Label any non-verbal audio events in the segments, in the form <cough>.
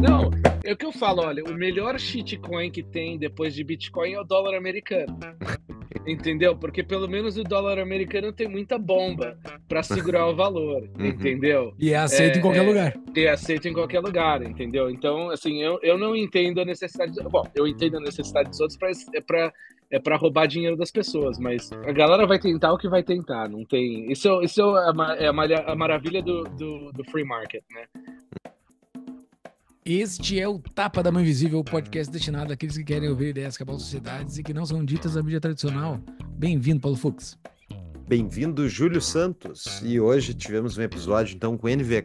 Não, é o que eu falo, olha, o melhor shitcoin que tem depois de Bitcoin é o dólar americano entendeu? Porque pelo menos o dólar americano tem muita bomba para segurar o valor, uhum. entendeu? E é aceito é, em qualquer é, lugar. E é aceito em qualquer lugar, entendeu? Então, assim, eu, eu não entendo a necessidade. De, bom, eu entendo a necessidade dos outros para é para é roubar dinheiro das pessoas, mas a galera vai tentar o que vai tentar, não tem. Isso, isso é, a, é a, maravilha do, do, do free market, né? Este é o Tapa da Mão Invisível, o podcast destinado àqueles que querem ouvir ideias que abalam sociedades e que não são ditas na mídia tradicional. Bem-vindo, Paulo Fux. Bem-vindo, Júlio Santos. E hoje tivemos um episódio, então, com NVK,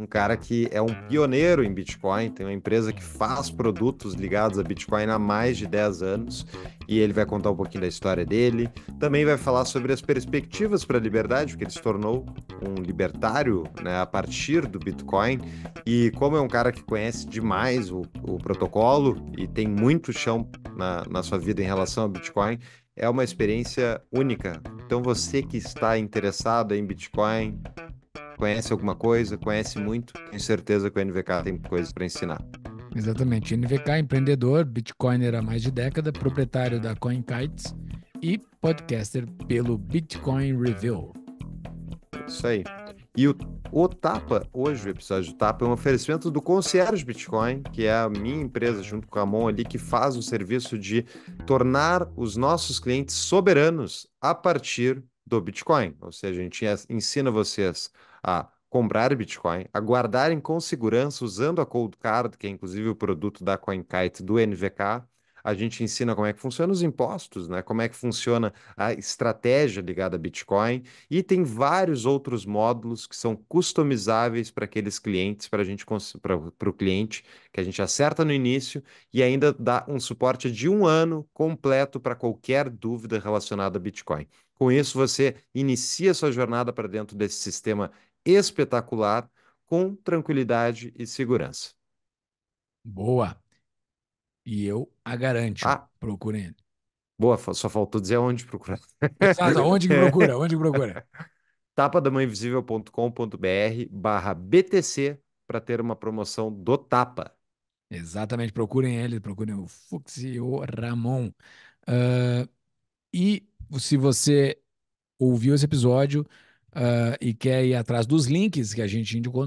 um cara que é um pioneiro em Bitcoin, tem uma empresa que faz produtos ligados a Bitcoin há mais de 10 anos, e ele vai contar um pouquinho da história dele. Também vai falar sobre as perspectivas para a liberdade, porque ele se tornou um libertário né, a partir do Bitcoin, e como é um cara que conhece demais o, o protocolo e tem muito chão na, na sua vida em relação ao Bitcoin, é uma experiência única. Então, você que está interessado em Bitcoin, conhece alguma coisa, conhece muito, tenho certeza que o NVK tem coisas para ensinar. Exatamente. NVK, empreendedor, bitcoiner há mais de década, proprietário da CoinKites e podcaster pelo Bitcoin Review. Isso aí. E o, o Tapa, hoje o episódio do Tapa é um oferecimento do Concierge Bitcoin, que é a minha empresa junto com a Mon ali, que faz o serviço de tornar os nossos clientes soberanos a partir do Bitcoin. Ou seja, a gente ensina vocês a comprar Bitcoin, a guardarem com segurança usando a Cold Card, que é inclusive o produto da CoinKite do NVK. A gente ensina como é que funciona os impostos, né? Como é que funciona a estratégia ligada a Bitcoin e tem vários outros módulos que são customizáveis para aqueles clientes, para a gente para o cliente que a gente acerta no início e ainda dá um suporte de um ano completo para qualquer dúvida relacionada a Bitcoin. Com isso, você inicia sua jornada para dentro desse sistema espetacular com tranquilidade e segurança. Boa. E eu a garanto. Ah. Procurem Boa, só faltou dizer onde procurar. Exato, onde que procura, onde que procura. <laughs> tapadamãeinvisível.com.br barra BTC para ter uma promoção do Tapa. Exatamente, procurem ele, procurem o Fux e o Ramon. Uh, e se você ouviu esse episódio, uh, e quer ir atrás dos links que a gente indicou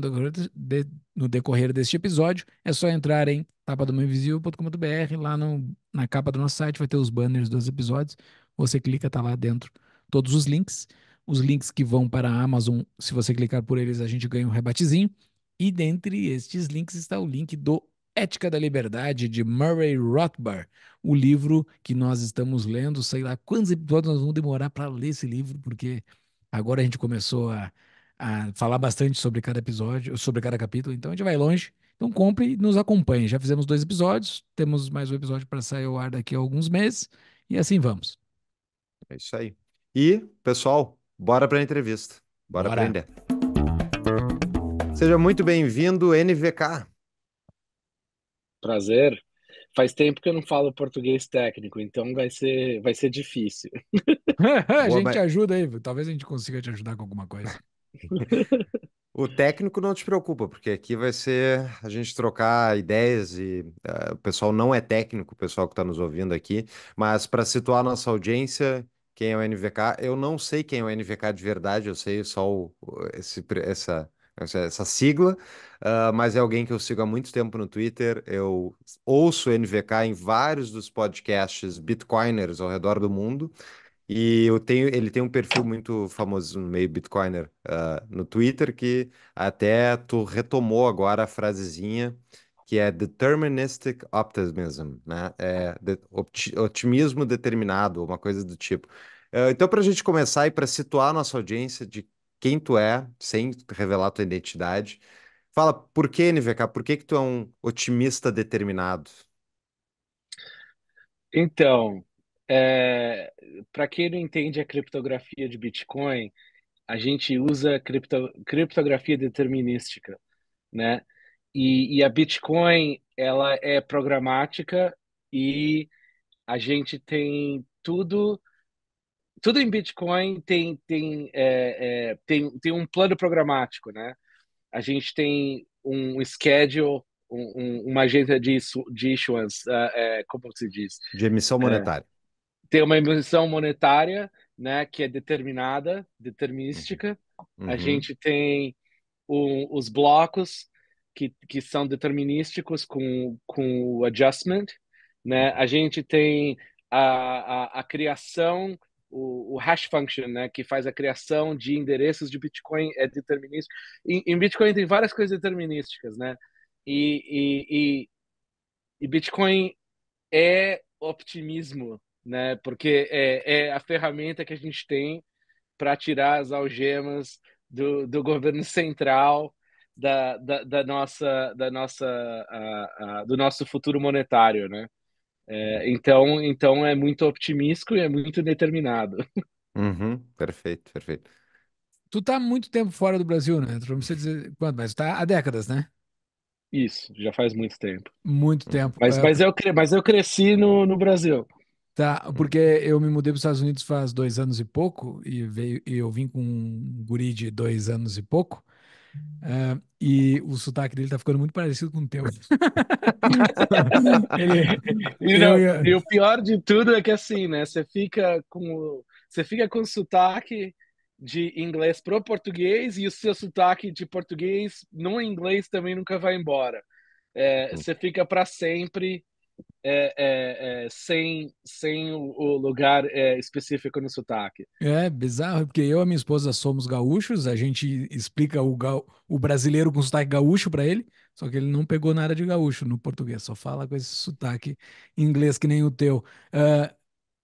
no decorrer, deste episódio, é só entrar em tapadomainvisível.com.br, lá no, na capa do nosso site vai ter os banners dos episódios, você clica, tá lá dentro todos os links. Os links que vão para a Amazon, se você clicar por eles, a gente ganha um rebatezinho. E dentre estes links está o link do Ética da Liberdade, de Murray Rothbard, o livro que nós estamos lendo. Sei lá quantos episódios nós vamos demorar para ler esse livro, porque Agora a gente começou a, a falar bastante sobre cada episódio, sobre cada capítulo, então a gente vai longe. Então compre e nos acompanhe. Já fizemos dois episódios, temos mais um episódio para sair ao ar daqui a alguns meses, e assim vamos. É isso aí. E, pessoal, bora para a entrevista. Bora, bora aprender. Seja muito bem-vindo, NVK. Prazer. Faz tempo que eu não falo português técnico, então vai ser, vai ser difícil. <laughs> a gente Boa, ajuda aí, talvez a gente consiga te ajudar com alguma coisa. <laughs> O técnico não te preocupa, porque aqui vai ser a gente trocar ideias e uh, o pessoal não é técnico, o pessoal que está nos ouvindo aqui, mas para situar nossa audiência, quem é o NVK, eu não sei quem é o NVK de verdade, eu sei só o, esse, essa, essa sigla, uh, mas é alguém que eu sigo há muito tempo no Twitter. Eu ouço o NVK em vários dos podcasts Bitcoiners ao redor do mundo. E eu tenho, ele tem um perfil muito famoso no meio Bitcoiner uh, no Twitter, que até tu retomou agora a frasezinha que é deterministic optimism, né? É de, otimismo determinado, uma coisa do tipo. Uh, então, para a gente começar e para situar nossa audiência de quem tu é, sem revelar tua identidade. Fala, por que, NVK? Por que que tu é um otimista determinado? Então, é, para quem não entende a criptografia de Bitcoin, a gente usa cripto, criptografia determinística, né? E, e, a Bitcoin ela é programática e a gente tem tudo tudo em Bitcoin tem, tem, é, é, tem, tem um plano programático, né? A gente tem um schedule, um, um, uma agenda de, de issuance, uh, é, como se diz? De emissão é. monetária. tem uma emissão monetária, né, que é determinada, determinística. Uhum. A uhum. gente tem um, os blocos que, que são determinísticos com, com o adjustment, né? A gente tem a, a, a criação o, o, hash function, né, que faz a criação de endereços de Bitcoin é determinístico. Em, em Bitcoin tem várias coisas determinísticas, né? E, e, e, e Bitcoin é optimismo, né? Porque é, é a ferramenta que a gente tem para tirar as algemas do, do governo <laughs> central da, da, da nossa da nossa do nosso futuro monetário, né? É, então, então é muito optimístico e é muito determinado. <laughs> Uhum, perfeito, perfeito. Tu tá muito tempo fora do Brasil, né? Tu não precisa dizer quanto, mas tá há décadas, né? Isso, já faz muito tempo. Muito hum. tempo. Mas, é, mas, eu, mas eu cresci no, no Brasil. Tá, hum. porque eu me mudei para os Estados Unidos faz dois anos e pouco, e, veio, e eu vim com um guri de dois anos e pouco, Uh, e o sotaque dele tá ficando muito parecido com o teu. <laughs> ele, e, não, e, o pior de tudo é que assim, né? Você fica com você fica com sotaque de inglês pro português e o seu sotaque de português no inglês também nunca vai embora. É, você fica para sempre é, é, é, sem, sem o lugar é, específico no sotaque. É bizarro, porque eu e minha esposa somos gaúchos, a gente explica o, ga... o brasileiro com sotaque gaúcho para ele, só que ele não pegou nada de gaúcho no português, só fala com esse sotaque inglês que nem o teu. Uh,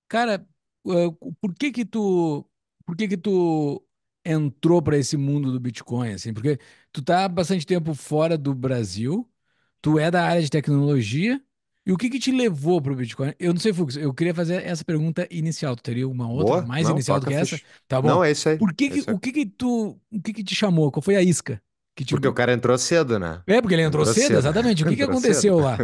cara, uh, por que que tu, por que que tu entrou para esse mundo do Bitcoin, assim? Porque tu tá bastante tempo fora do Brasil, tu é da área de tecnologia, e o que, que te levou para o Bitcoin? Eu não sei, Fux, eu queria fazer essa pergunta inicial. Tu teria uma outra Boa? mais não, inicial do que essa? Tá bom. Não, é isso aí. Por que, é aí. O que, que tu. O que, que te chamou? Qual foi a isca? Que te... Porque o cara entrou cedo, né? É, porque ele entrou, entrou cedo, cedo, exatamente. O que, que aconteceu cedo. lá? <laughs>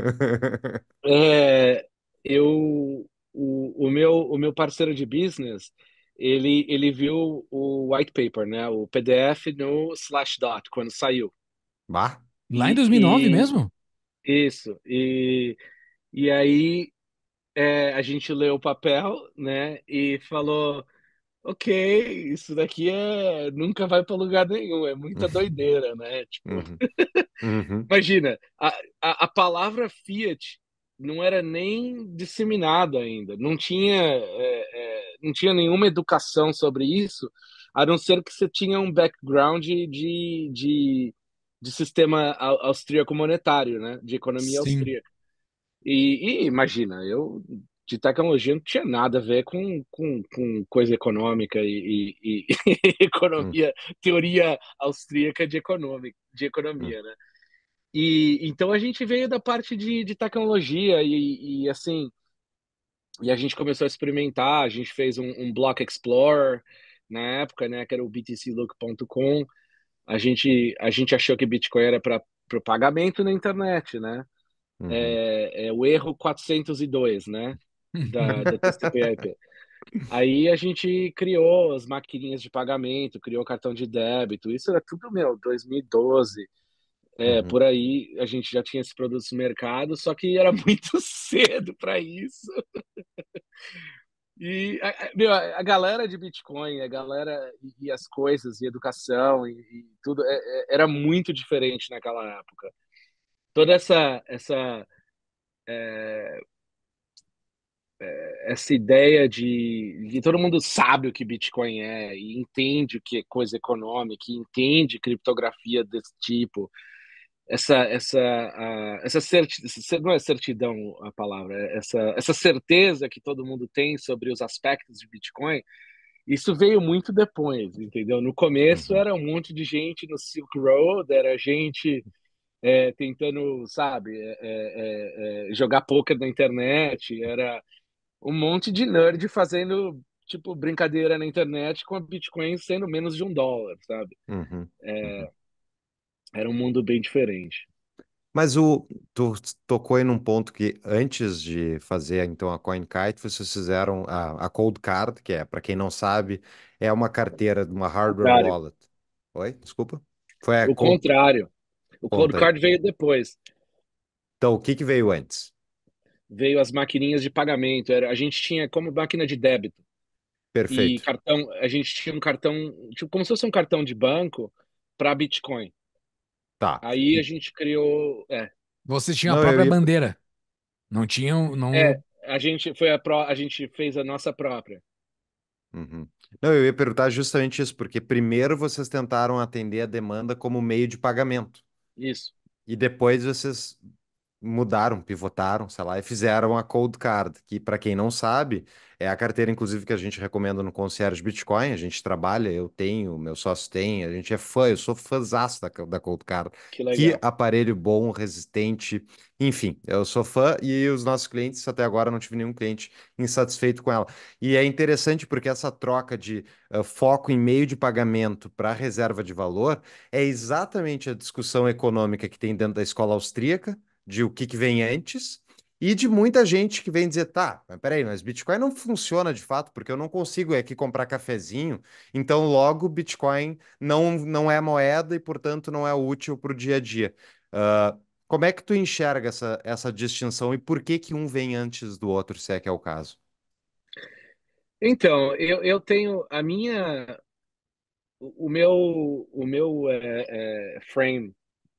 É, eu. O, o, meu, o meu parceiro de business, ele, ele viu o white paper, né? O PDF no Slashdot, quando saiu. Bah. Lá em 2009 e, mesmo? Isso. E e aí é, a gente leu o papel, né? E falou: ok, isso daqui é nunca vai para lugar nenhum, é muita uhum. doideira, né? Tipo... Uhum. Uhum. <laughs> Imagina, a, a, a, palavra Fiat não era nem disseminada ainda, não tinha, é, é, não tinha nenhuma educação sobre isso, a não ser que você tinha um background de, de, de sistema austríaco monetário, né? De economia Sim. austríaca. E, e imagina, eu de tecnologia não tinha nada a ver com, com, com coisa econômica e, e, e <laughs> economia, hum. teoria austríaca de, econômica, de economia, hum. né? E então a gente veio da parte de, de tecnologia e, e, assim, e a gente começou a experimentar, a gente fez um, um Block Explorer na época, né, que era o btclook.com. A gente, a gente achou que Bitcoin era para o pagamento na internet, né? Uhum. É, é, o erro 402, né? Da, da TCP/IP. <laughs> Aí a gente criou as maquininhas de pagamento, criou cartão de débito, isso era tudo meu, 2012. É, uhum. por aí a gente já tinha esse produto no mercado, só que era <laughs> muito cedo para isso. e a, meu, a galera de Bitcoin, a galera e, as coisas, e educação e, e tudo, é, é era muito diferente naquela época toda essa essa é, é, essa ideia de, que todo mundo sabe o que Bitcoin é e entende o que é coisa econômica, e entende criptografia desse tipo, essa essa essa certidão, não é certidão a palavra, é essa essa certeza que todo mundo tem sobre os aspectos de Bitcoin, isso veio muito depois, entendeu? No começo uhum. era um monte de gente no Silk Road, era gente é, tentando, sabe, é, é, é, é jogar poker na internet, era um monte de nerd fazendo tipo brincadeira na internet com a Bitcoin sendo menos de um dólar, sabe? Uhum, uhum. Era um mundo bem diferente. Mas o, tu tocou em um ponto que antes de fazer então a CoinKite, vocês fizeram a, a Cold Card, que é, para quem não sabe, é uma carteira de uma hardware wallet. Oi, desculpa. Foi a o contrário. O Cloud Card veio depois. Então, o que, que veio antes? Veio as maquininhas de pagamento. Era, a gente tinha como máquina de débito. Perfeito. E cartão, a gente tinha um cartão, tipo, como se fosse um cartão de banco para Bitcoin. Tá. Aí a gente criou. É. Você tinha não, a própria ia... bandeira. Não tinham. Não... É, a gente foi a, pro... a gente fez a nossa própria. Uhum. Não, eu ia perguntar justamente isso, porque primeiro vocês tentaram atender a demanda como meio de pagamento. Isso. E depois vocês mudaram, pivotaram, sei lá, e fizeram a Cold Card, que para quem não sabe, é a carteira inclusive que a gente recomenda no Concierge Bitcoin, a gente trabalha, eu tenho, meu sócio tem, a gente é fã, eu sou fãzaço da, da Cold Card. Que, legal. que aparelho bom, resistente, enfim, eu sou fã e os nossos clientes até agora não tive nenhum cliente insatisfeito com ela. E é interessante porque essa troca de uh, foco em meio de pagamento para reserva de valor é exatamente a discussão econômica que tem dentro da escola austríaca, de o que, que vem antes e de muita gente que vem dizer, tá, mas peraí, mas Bitcoin não funciona de fato, porque eu não consigo é aqui comprar cafezinho, então logo Bitcoin não, não é moeda e, portanto, não é útil para o dia a dia. Uh, como é que tu enxerga essa, essa distinção e por que que um vem antes do outro, se é que é o caso? Então, eu, eu tenho a minha... O meu, o meu é, é, frame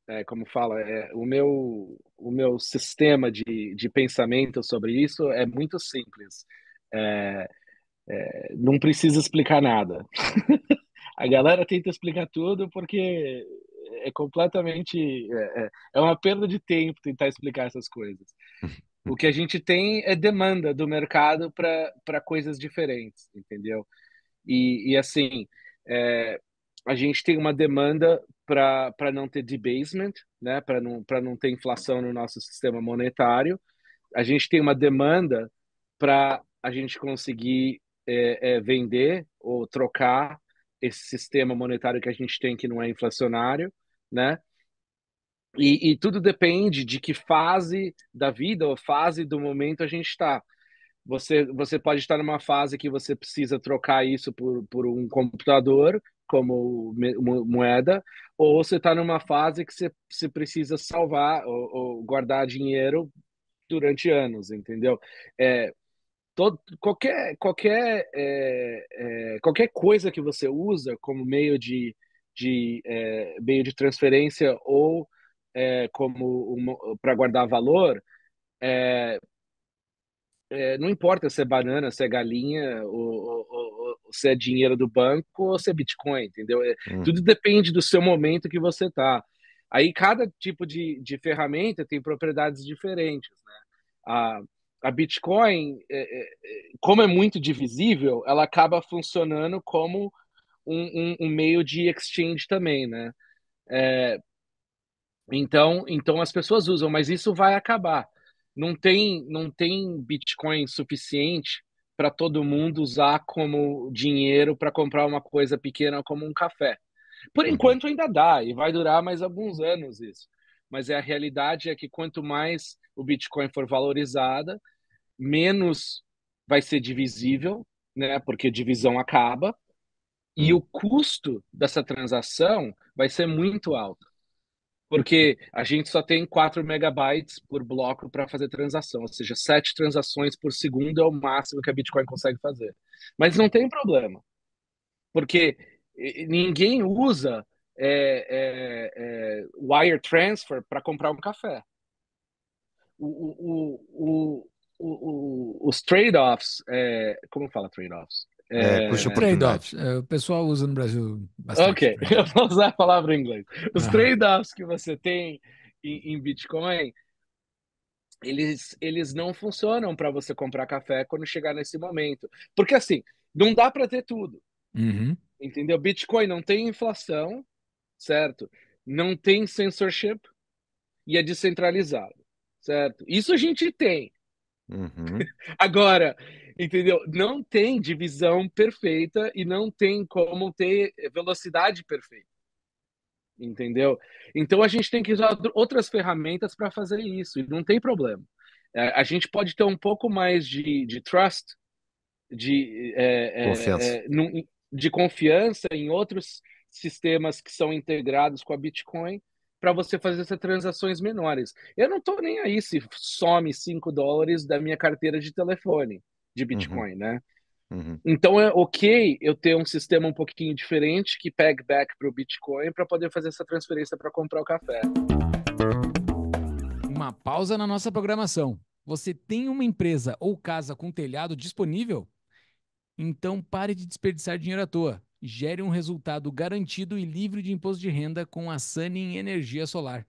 é, como fala, é, o, meu, o meu sistema de, de pensamento sobre isso é muito simples. É, é não precisa explicar nada. <laughs> a galera tenta explicar tudo porque é completamente. É, é, é, uma perda de tempo tentar explicar essas coisas. O que a gente tem é demanda do mercado para coisas diferentes, entendeu? E, e assim, a gente tem uma demanda para não ter debasement, né? para não, não ter inflação no nosso sistema monetário. A gente tem uma demanda para a gente conseguir é, é, vender ou trocar esse sistema monetário que a gente tem que não é inflacionário, né? E, e tudo depende de que fase da vida ou fase do momento a gente está. Você, você pode estar numa fase que você precisa trocar isso por, por um computador, como moeda, ou você está numa fase que você, você precisa salvar ou, ou, guardar dinheiro durante anos, entendeu? É, todo, qualquer, qualquer, é, é, qualquer coisa que você usa como meio de, de, é, meio de transferência ou é, como para guardar valor, é, não importa se é banana, se é galinha ou, ou se é dinheiro do banco ou se é Bitcoin, entendeu? É, hum. Tudo depende do seu momento que você tá. Aí cada tipo de, de ferramenta tem propriedades diferentes, né? A, a Bitcoin, é, é, como é muito divisível, ela acaba funcionando como um, um, um meio de exchange também, né? É, então, então as pessoas usam, mas isso vai acabar. Não tem, não tem Bitcoin suficiente para todo mundo usar como dinheiro para comprar uma coisa pequena como um café. Por uhum. enquanto ainda dá e vai durar mais alguns anos isso. Mas é, a realidade é que quanto mais o Bitcoin for valorizada, menos vai ser divisível, né? Porque divisão acaba e uhum. o custo dessa transação vai ser muito alto porque a gente só tem 4 megabytes por bloco para fazer transação, ou seja, 7 transações por segundo é o máximo que a Bitcoin consegue fazer. Mas não tem problema, porque ninguém usa é, é, é, wire transfer para comprar um café. O, o, o, os trade-offs, é, como fala trade-offs? É, é, puxa trade-offs. É, o pessoal usa no Brasil bastante. Ok, <laughs> eu vou usar a palavra em inglês. Os ah. trade-offs que você tem em, em Bitcoin, eles, eles não funcionam para você comprar café quando chegar nesse momento. Porque assim, não dá para ter tudo. Uhum. Entendeu? Bitcoin não tem inflação, certo? Não tem censorship e é descentralizado, certo? Isso a gente tem. Uhum. <laughs> Agora, Entendeu? Não tem divisão perfeita e não tem como ter velocidade perfeita. Entendeu? Então a gente tem que usar outras ferramentas para fazer isso, e não tem problema. É, a gente pode ter um pouco mais de, de trust, de é, é confiança. É, de confiança em outros sistemas que são integrados com a Bitcoin para você fazer essas transações menores. Eu não estou nem aí se some 5 dólares da minha carteira de telefone de uhum. Bitcoin, uhum. né? Uhum. Então é ok eu ter um sistema um pouquinho diferente que pegue back para o Bitcoin para poder fazer essa transferência para comprar o café. Uma pausa na nossa programação. Você tem uma empresa ou casa com telhado disponível? Então pare de desperdiçar dinheiro à toa. Gere um resultado garantido e livre de imposto de renda com a Sunny Energia Solar.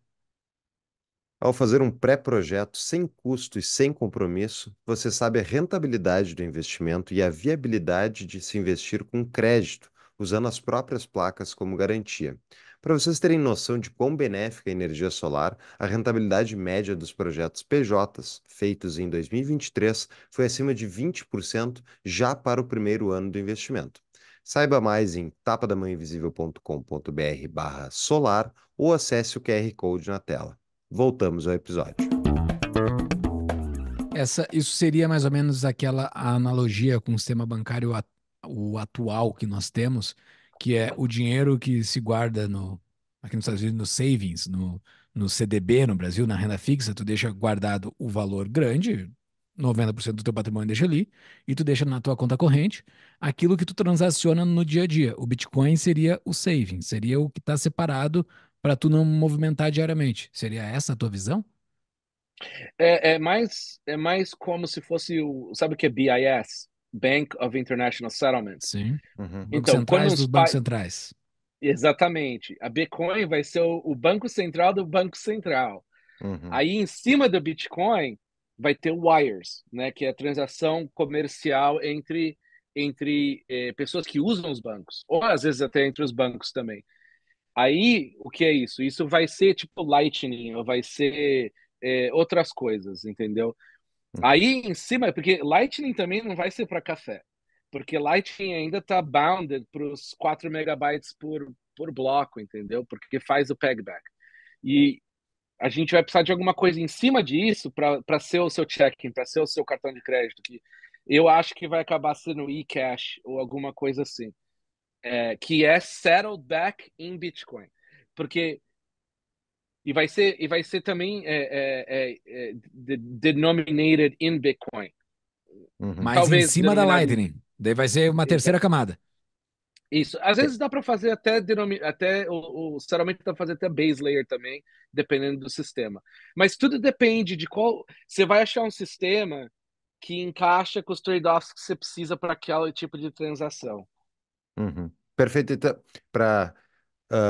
Ao fazer um pré-projeto sem custo e sem compromisso, você sabe a rentabilidade do investimento e a viabilidade de se investir com crédito, usando as próprias placas como garantia. Para vocês terem noção de quão benéfica é a energia solar, a rentabilidade média dos projetos PJs feitos em 2023 foi acima de 20% já para o primeiro ano do investimento. Saiba mais em tapadamãoinvisível.com.br/solar ou acesse o QR Code na tela voltamos ao episódio. Essa, isso seria mais ou menos aquela analogia com o sistema bancário at, o atual que nós temos, que é o dinheiro que se guarda no, aqui nos Estados Unidos, no savings, no, no CDB, no Brasil, na renda fixa, tu deixa guardado o valor grande, 90% do teu patrimônio deixa ali, e tu deixa na tua conta corrente aquilo que tu transaciona no dia a dia. O Bitcoin seria o saving, seria o que está separado para tu não movimentar diariamente. Seria essa a tua visão? É, é, mais é mais como se fosse o sabe o que é BIS Bank of International Settlements. Sim. Uhum. Então centrais quando dos bancos centrais. Exatamente. A Bitcoin vai ser o, o banco central do banco central. Uhum. Aí em cima do Bitcoin vai ter wires, né, que é a transação comercial entre entre eh, pessoas que usam os bancos ou às vezes até entre os bancos também. Aí, o que é isso? Isso vai ser tipo Lightning, ou vai ser é, outras coisas, entendeu? Hum. Aí em cima, é porque Lightning também não vai ser para café, porque Lightning ainda está bounded para os 4 megabytes por, por bloco, entendeu? Porque faz o pegback. E a gente vai precisar de alguma coisa em cima disso para ser o seu check-in, para ser o seu cartão de crédito, que eu acho que vai acabar sendo e-cash ou alguma coisa assim é, que é settled back in Bitcoin, porque e vai ser e vai ser também é, é, é, é denominated in Bitcoin. Uhum. Mas em cima da Lightning, daí vai ser uma terceira camada. Isso. Às vezes dá para fazer até denomi... até o, o sinceramente dá para fazer até base layer também, dependendo do sistema. Mas tudo depende de qual você vai achar um sistema que encaixa com os trade-offs que você precisa para aquele tipo de transação. Uhum. Perfeito. Então, para uh,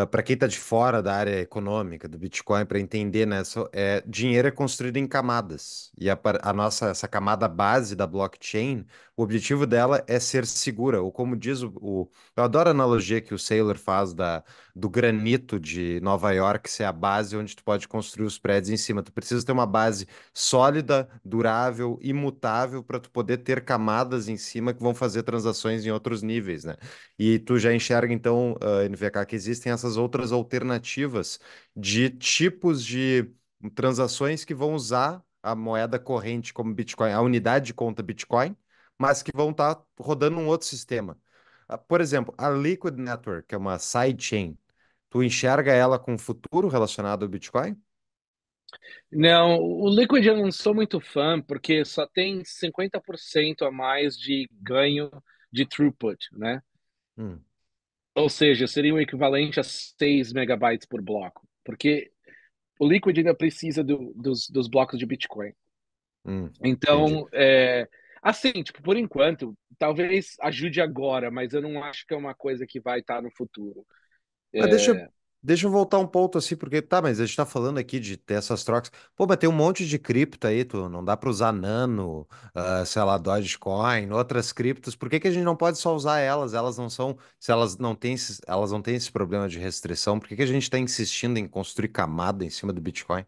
ah, para quem está de fora da área econômica do Bitcoin, para entender, né, é, dinheiro é construído em camadas. E a, a, nossa, essa camada base da blockchain, o objetivo dela é ser segura. Ou como diz o, o eu adoro a analogia que o Saylor faz da do granito de Nova York ser a base onde tu pode construir os prédios em cima. Tu precisa ter uma base sólida, durável, imutável para tu poder ter camadas em cima que vão fazer transações em outros níveis, né? E tu já enxerga então, uh, ah, NVK, que existem essas outras alternativas de tipos de transações que vão usar a moeda corrente como Bitcoin, a unidade de conta Bitcoin, mas que vão estar tá rodando um outro sistema. Ah, por exemplo, a Liquid Network, que é uma sidechain Tu enxerga ela com futuro relacionado ao Bitcoin? Não, o Liquid eu não sou muito fã, porque só tem 50% a mais de ganho de throughput, né? Hum. Ou seja, seria o equivalente a 6 megabytes por bloco, porque o Liquid ainda precisa do, dos, dos, blocos de Bitcoin. Hum, então, é, assim, tipo, por enquanto, talvez ajude agora, mas eu não acho que é uma coisa que vai estar no futuro. Ah, é... Deixa, deixa eu voltar um ponto assim, porque tá, mas a gente tá falando aqui de ter essas trocas. Pô, mas tem um monte de cripto aí, tu não dá para usar Nano, uh, sei lá, Dogecoin, outras criptos. Por que, que a gente não pode só usar elas? Elas não são, se elas não têm, elas não têm esse problema de restrição, por que, que a gente tá insistindo em construir camada em cima do Bitcoin?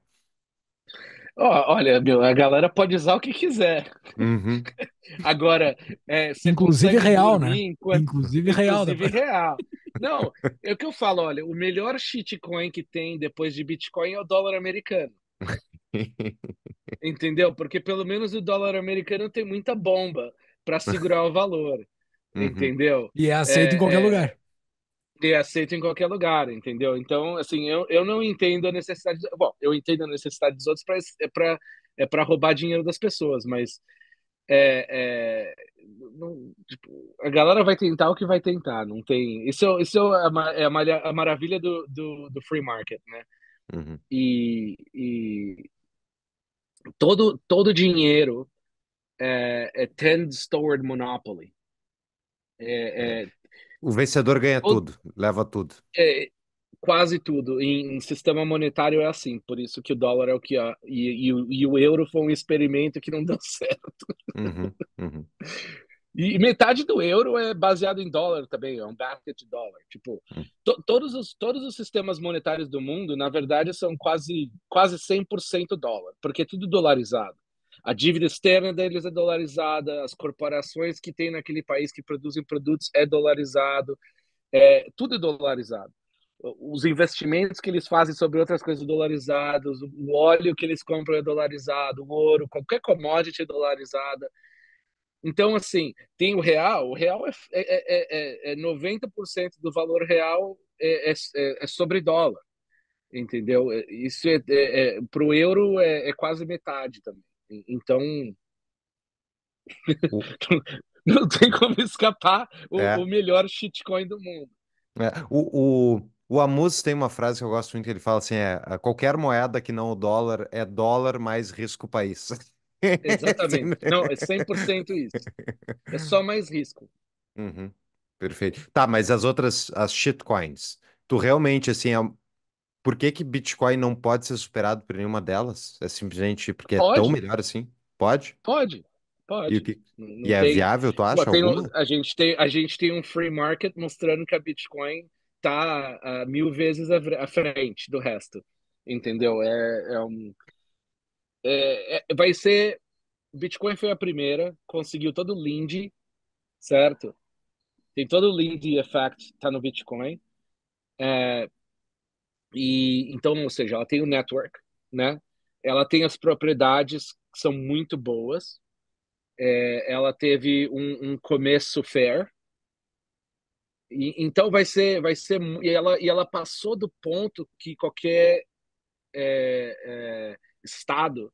olha, meu, a galera pode usar o que quiser. Uhum. <laughs> Agora, é, inclusive real, né? Enquanto... Inclusive real, né? inclusive real. Não, é o que eu falo, olha, o melhor shitcoin que tem depois de Bitcoin é o dólar americano. <laughs> Entendeu? Porque pelo menos o dólar americano tem muita bomba para segurar o valor. Uhum. Entendeu? E é aceito é, em qualquer é... lugar ter aceito em qualquer lugar, entendeu? Então, assim, eu, eu não entendo a necessidade. Bom, eu entendo a necessidade dos outros para é para é roubar dinheiro das pessoas, mas é, é, não, tipo, a galera vai tentar o que vai tentar, não tem. Isso, isso é, a, é a maravilha do, do, do, free market, né? Uhum. E, e, todo todo dinheiro é, é tends toward monopoly. É, é o vencedor ganha tudo, leva tudo. É, quase tudo. Em, em, sistema monetário é assim, por isso que o dólar é o que há. E, e, e o euro foi um experimento que não <laughs> deu certo. Uhum, uhum. E metade do euro é baseado em dólar também, é um basket dólar. Tipo, hum. to, todos, os, todos os sistemas monetários do mundo, na verdade, são quase, quase 100% dólar, porque é tudo dolarizado. A dívida externa deles é dolarizada, as corporações que tem naquele país que produzem produtos é dolarizado, é, tudo é dolarizado. Os investimentos que eles fazem sobre outras coisas dolarizados, o óleo que eles compram é dolarizado, o ouro, qualquer commodity é dolarizada. Então, assim, tem o real, o real é, é, é, é 90% é, é do valor real é, é, é, é sobre dólar, entendeu? Isso é, para o euro é quase metade também. Então. <laughs> não tem como escapar o, é. o melhor shitcoin do mundo. É. O, o, o Amus tem uma frase que eu gosto muito, que ele fala assim: é qualquer moeda que não o dólar é dólar mais risco país. <laughs> Exatamente. não, é 100% isso. É só <laughs> mais risco. Uhum. Perfeito. Tá, mas as outras, as shitcoins, tu realmente, assim, é por que que Bitcoin não pode ser superado por nenhuma delas? É simplesmente porque pode. é tão melhor assim? Pode? Pode, pode. E, que... Não, não e é viável, tu acha? Tem, a, gente tem, a gente tem um free market mostrando que a Bitcoin tá uh, mil vezes à frente do resto, entendeu? É, é um... É, é, vai ser... Bitcoin foi a primeira, conseguiu todo o Lindy, certo? Tem todo o Lindy Effect, tá no Bitcoin. É, e então, ou seja, ela tem o network, né? Ela tem as propriedades que são muito boas. É, ela teve um, um começo fair. E, então vai ser, vai ser e ela e ela passou do ponto que qualquer é, é, estado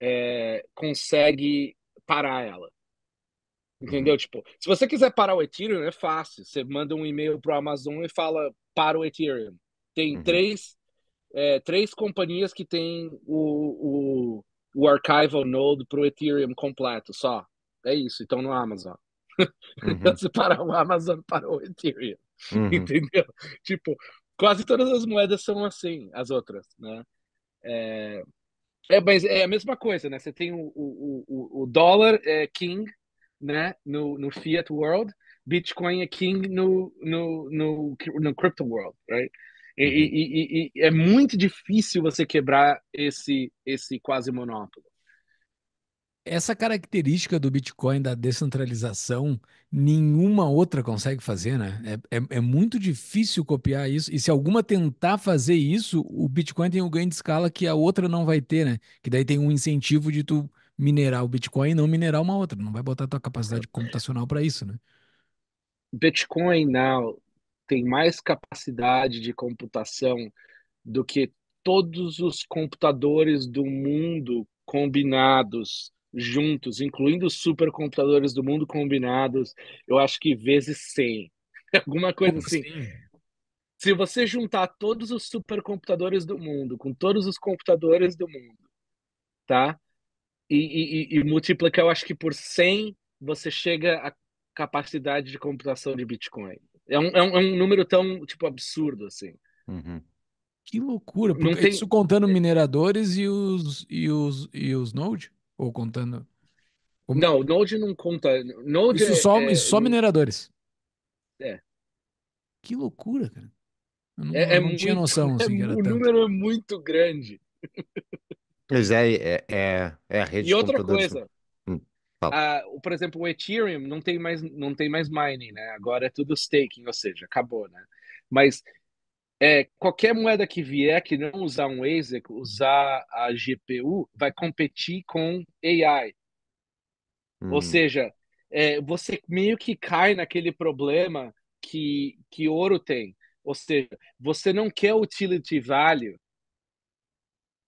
é, consegue parar ela. Entendeu? Uhum. Tipo, se você quiser parar o Ethereum, é fácil. Você manda um e-mail pro Amazon e fala para o Ethereum. Tem uhum. três, é, três companhias que tem o, o, o Archival Node para o Ethereum completo só. É isso, então no Amazon. Uhum. <laughs> Se o Amazon, parou o Ethereum. Uhum. <laughs> Entendeu? Tipo, quase todas as moedas são assim, as outras, né? É, é, mas é a mesma coisa, né? Você tem o, o, o, o dólar é king, né? No, no fiat world, Bitcoin é king no, no, no, no crypto world, right? Uhum. E, e, e, é muito difícil você quebrar esse, esse quase monopólio. Essa característica do Bitcoin da descentralização, nenhuma outra consegue fazer, né? É, é, é muito difícil copiar isso. E se alguma tentar fazer isso, o Bitcoin tem um ganho de escala que a outra não vai ter, né? Que daí tem um incentivo de tu minerar o Bitcoin e não minerar uma outra. Não vai botar tua capacidade computacional para isso, né? Bitcoin now tem mais capacidade de computação do que todos os computadores do mundo combinados juntos, incluindo os supercomputadores do mundo combinados, eu acho que vezes 100. <laughs> Alguma coisa assim. assim. Se você juntar todos os supercomputadores do mundo com todos os computadores do mundo, tá? E, e, e multiplicar, eu acho que por 100, você chega à capacidade de computação de Bitcoin. É um, é um, é um número tão, tipo, absurdo, assim. Uhum. Que loucura, porque Não é tem... isso contando é mineradores e os, e os, e os Node? Ou contando... Como... Não, Node não conta. Node isso é, só, é, isso só mineradores. É. Que loucura, cara. Eu não, é, eu não é tinha muito, noção. Assim, o tanto. número é muito grande. Pois é, é, é, a rede. E outra coisa, Uh, por exemplo, o Ethereum não tem mais não tem mais mining, né? Agora é tudo staking, ou seja, acabou, né? Mas é, qualquer moeda que vier que não usar um ASIC, usar a GPU, vai competir com AI. Hum. Ou seja, é, você meio que cai naquele problema que, que ouro tem. Ou seja, você não quer utility value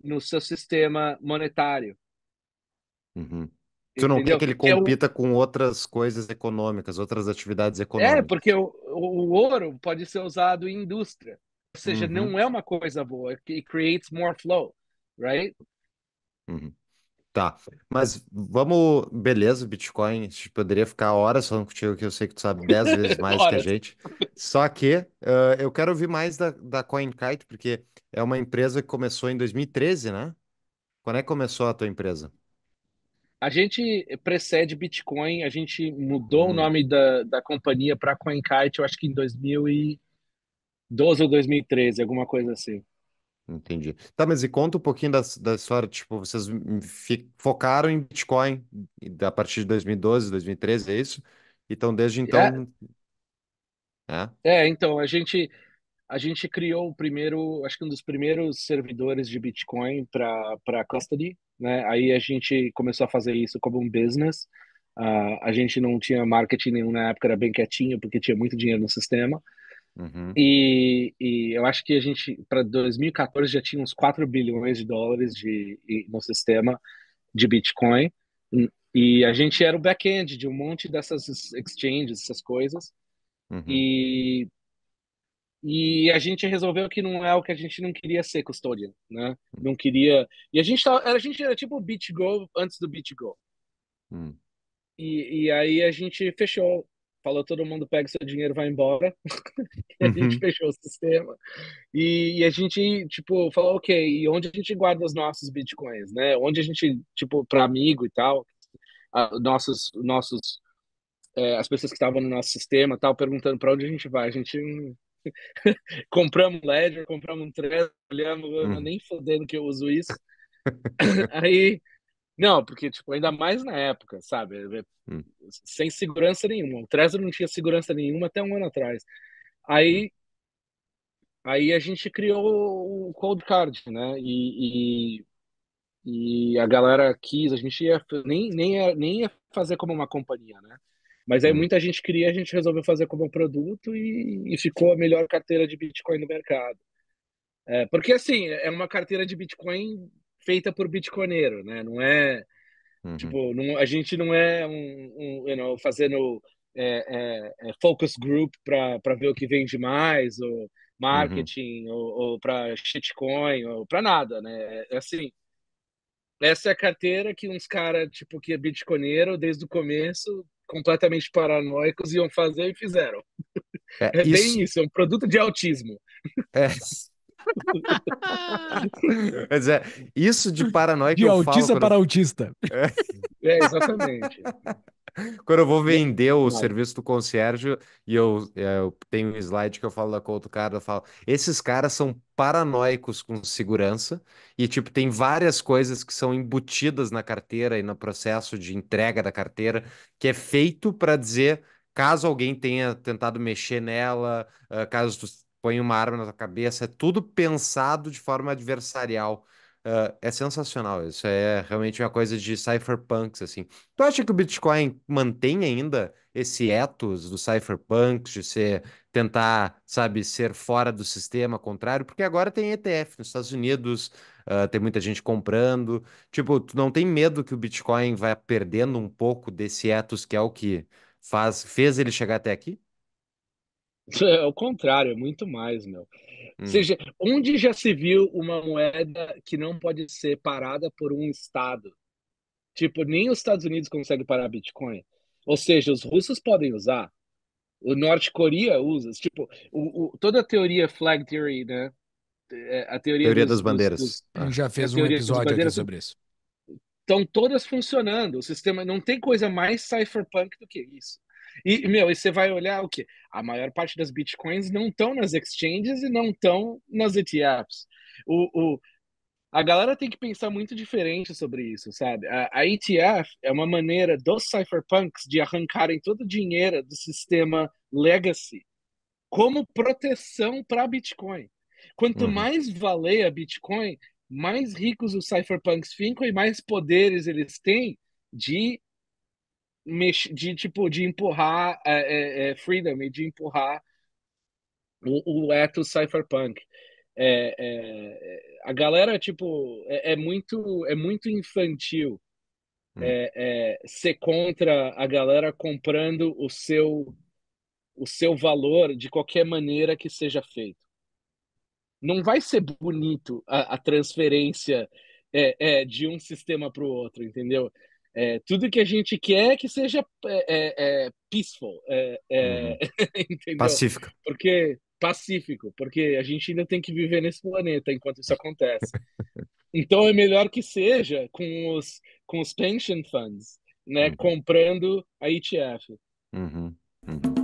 no seu sistema monetário. Uhum. Tu não entendeu? quer que ele porque é compita eu... com outras coisas econômicas, outras atividades é, econômicas. É, porque o, o ouro pode ser usado em indústria. Ou seja, uhum. não é uma coisa boa. It creates more flow, right? Uhum. Tá, mas vamos, beleza, Bitcoin, a gente poderia ficar horas falando contigo, que eu sei que tu sabe 10 vezes <laughs> mais que a gente. Só que uh, eu quero ouvir mais da, da CoinKite, porque é uma empresa que começou em 2013, né? Quando é que começou a tua empresa? A gente precede Bitcoin, a gente mudou o uhum. nome da, da companhia para CoinKite, eu acho que em 2012 ou 2013, alguma coisa assim. Entendi. Tá, mas e conta um pouquinho da, da história, tipo, vocês focaram em Bitcoin a partir de 2012, 2013, é isso? Então, desde então... É, é. é então, a gente, a gente criou o primeiro, acho que um dos primeiros servidores de Bitcoin para custody, né? Aí a gente começou a fazer isso como um business. Uh, a gente não tinha marketing nenhum na época, era bem quietinho, porque tinha muito dinheiro no sistema. Uhum. E, e, eu acho que a gente, para 2014, já tinha uns 4 bilhões de dólares de, de, no sistema de Bitcoin. E a gente era o back-end de um monte dessas exchanges, essas coisas. Uhum. E e a gente resolveu que não é o que a gente não queria ser custódia, né? Não queria. E a gente tava, tá, a gente era tipo Beach Go antes do Beach Go. Hum. E, e aí a gente fechou, falou todo mundo pega seu dinheiro vai embora. <laughs> e a gente uhum. fechou o sistema. E, e, a gente tipo falou ok, e onde a gente guarda os nossos bitcoins, né? Onde a gente tipo para amigo e tal, a, nossos nossos é, as pessoas que estavam no nosso sistema tal perguntando para onde a gente vai, a gente <laughs> compramos Ledger, compramos um Trezor olhamos, ah, hum. nem fodendo que eu uso isso. <laughs> Aí, não, porque, tipo, ainda mais na época, sabe? Hum. Sem segurança nenhuma. O Trezor não tinha segurança nenhuma até um ano atrás. Aí, hum. aí a gente criou o Cold Card, né? E, e, e a galera quis, a gente ia, nem, nem, ia, nem ia fazer como uma companhia, né? Mas aí uhum. muita gente queria, a gente resolveu fazer como produto e, e ficou a melhor carteira de Bitcoin no mercado. É, porque assim, é uma carteira de Bitcoin feita por bitcoinero, né? Não é uhum. tipo, não, a gente não é um, um you know, fazendo é, é, é focus group para ver o que vende mais, ou uhum. marketing, uhum. ou, ou para shitcoin, ou para nada, né? É, é, assim, essa é a carteira que uns caras, tipo, que é bitcoinero desde o começo completamente paranoicos iam fazer e fizeram. É, é isso, bem isso, é um produto de autismo. É, <laughs> Mas é, isso de paranoia que de eu falo... De autista para autista. É. é, exatamente. Quando eu vou é vender o serviço do concierge e eu, é, eu tenho um slide que eu falo da conta do cara, eu falo, esses caras são paranoicos com segurança e, tipo, tem várias coisas que são embutidas na carteira e no processo de entrega da carteira que é feito para dizer caso alguém tenha tentado mexer nela, ah, caso põe uma arma na tua cabeça, é tudo pensado de forma adversarial. Uh, é sensacional, isso é realmente uma coisa de cypherpunks, assim. Tu acha que o Bitcoin mantém ainda esse ethos do cypherpunks, de ser, tentar, sabe, ser fora do sistema, contrário? Porque agora tem ETF nos Estados Unidos, uh, tem muita gente comprando. Tipo, tu não tem medo que o Bitcoin vá perdendo um pouco desse ethos que é o que faz, fez ele chegar até aqui? <laughs> É o contrário, é muito mais, meu. Hum. Ou seja, onde já se viu uma moeda que não pode ser parada por um Estado? Tipo, nem os Estados Unidos conseguem parar Bitcoin. Ou seja, os russos podem usar, o Norte Coreia usa. Tipo, o, o, toda a teoria flag theory, né? É, a teoria, teoria dos, das bandeiras. Dos, dos, ah. já fez um episódio aqui sobre isso. Estão todas funcionando. O sistema não tem coisa mais cypherpunk do que isso. E, meu, e você vai olhar o que A maior parte das bitcoins não estão nas exchanges e não estão nas ETFs. O, o, a galera tem que pensar muito diferente sobre isso, sabe? A, a ETF é uma maneira dos cypherpunks de arrancarem todo o dinheiro do sistema legacy como proteção para Bitcoin. Quanto uhum. mais valer a Bitcoin, mais ricos os cypherpunks ficam e mais poderes eles têm de de tipo de empurrar é, é, é, freedom e de empurrar o, o eto cypherpunk é, é, a galera tipo é, é, muito é muito infantil hum. ser contra a galera comprando o seu o seu valor de qualquer maneira que seja feito não vai ser bonito a, a transferência de um sistema para o outro entendeu é, tudo que a gente quer que seja é, é, é peaceful, é, é, uhum. <laughs> Pacífico. Porque, pacífico, porque a gente ainda tem que viver nesse planeta enquanto isso acontece. <laughs> então é melhor que seja com os, com os pension funds, né, uhum. comprando a ETF. Uhum. uhum.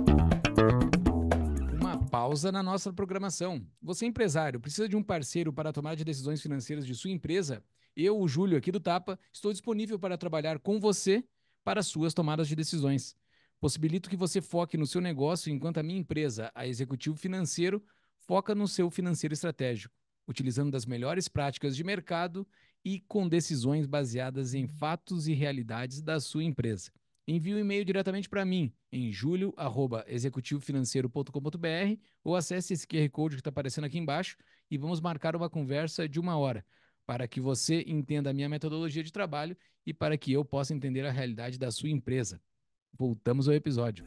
Uma pausa na nossa programação. Você, empresário, precisa de um parceiro para tomar de decisões financeiras de sua empresa? Eu, o Júlio aqui do Tapa, estou disponível para trabalhar com você para suas tomadas de decisões. Possibilito que você foque no seu negócio enquanto a minha empresa, a Executivo Financeiro, foca no seu financeiro estratégico, utilizando das melhores práticas de mercado e com decisões baseadas em fatos e realidades da sua empresa. Envie o um e-mail diretamente para mim em julio@executivofinanceiro.com.br ou acesse esse QR Code que está aparecendo aqui embaixo e vamos marcar uma conversa de uma hora para que você entenda a minha metodologia de trabalho e para que eu possa entender a realidade da sua empresa. Voltamos ao episódio.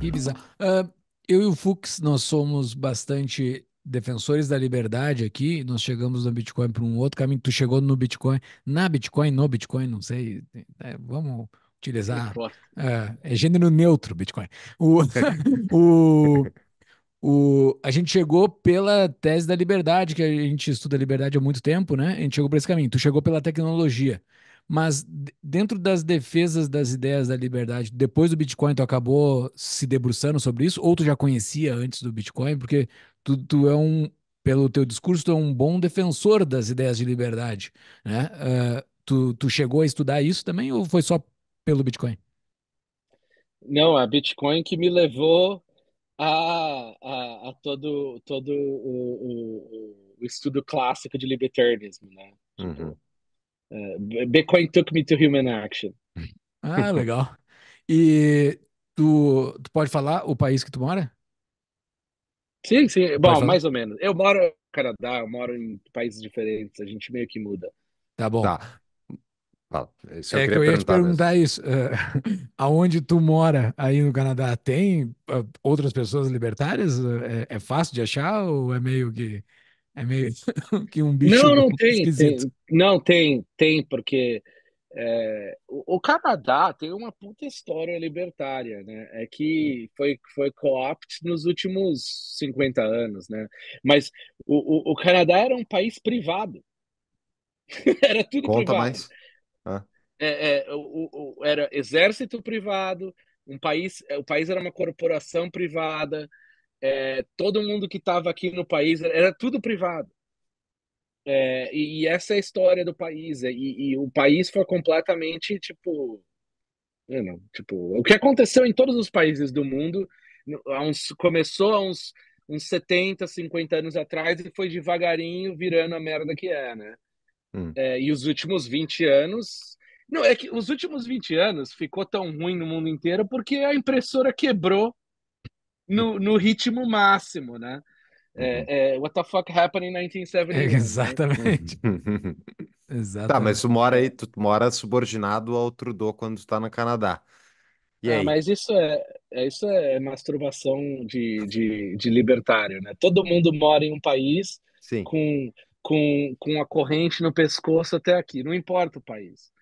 Que bizarro. Uh, eu e o Fux, nós somos bastante defensores da liberdade aqui. Nós chegamos no Bitcoin para um outro caminho. Tu chegou no Bitcoin, na Bitcoin, no Bitcoin, não sei. É, vamos utilizar. É, é, gênero neutro Bitcoin. O, <laughs> o, o, a gente chegou pela tese da liberdade, que a gente estuda a liberdade há muito tempo, né? A gente chegou para esse caminho. Tu chegou pela tecnologia. Mas dentro das defesas das ideias da liberdade, depois do Bitcoin, tu acabou se debruçando sobre isso? Ou tu já conhecia antes do Bitcoin? Porque tu, tu é um, pelo teu discurso, tu é um bom defensor das ideias de liberdade, né? Uh, tu, tu chegou a estudar isso também ou foi só pelo Bitcoin? Não, a Bitcoin que me levou a, a, a todo, todo o, o, o, estudo clássico de libertarianismo, né? Uhum. É, Bitcoin took me to human action. Ah, legal. E tu, tu pode falar o país que tu mora? Sim, sim. Bom, mais ou menos. Eu moro no Canadá, eu moro em países diferentes, a gente meio que muda. Tá bom. Tá. Fala. Ah, isso eu é que eu ia te perguntar mesmo. isso. Uh, <laughs> aonde tu mora aí no Canadá, tem uh, outras pessoas libertárias? é, é, fácil de achar ou é meio que é meio <laughs> que um bicho Não, não tem, tem, Não, tem, tem, porque é, o, o, Canadá tem uma puta história libertária, né? É que foi, foi co-opt nos últimos 50 anos, né? Mas o, o, o Canadá era um país privado. <laughs> era tudo Conta privado. mais. É, é, o, o, era exército privado, um país, é, o país era uma corporação privada, é, todo mundo que estava aqui no país era tudo privado. É, e, e, essa é a história do país. É, e, e o país foi completamente tipo, é, não, tipo, o que aconteceu em todos os países do mundo há uns, começou há uns, uns 70, 50 anos atrás e foi devagarinho virando a merda que é, né? Hum. É, e os últimos 20 anos. Não, é que os últimos 20 anos ficou tão ruim no mundo inteiro porque a impressora quebrou no, hum. no ritmo máximo, né? É, uhum. é, what the fuck happened in 1970? <laughs> Exatamente. Né? Exatamente. Tá, mas tu mora aí, tu mora subordinado ao Trudeau quando tu tá no Canadá. E ah, aí? mas isso é, é isso é masturbação de, de, de libertário, né? Todo mundo mora em um país Sim. com com, com a corrente no pescoço até aqui, não importa o país.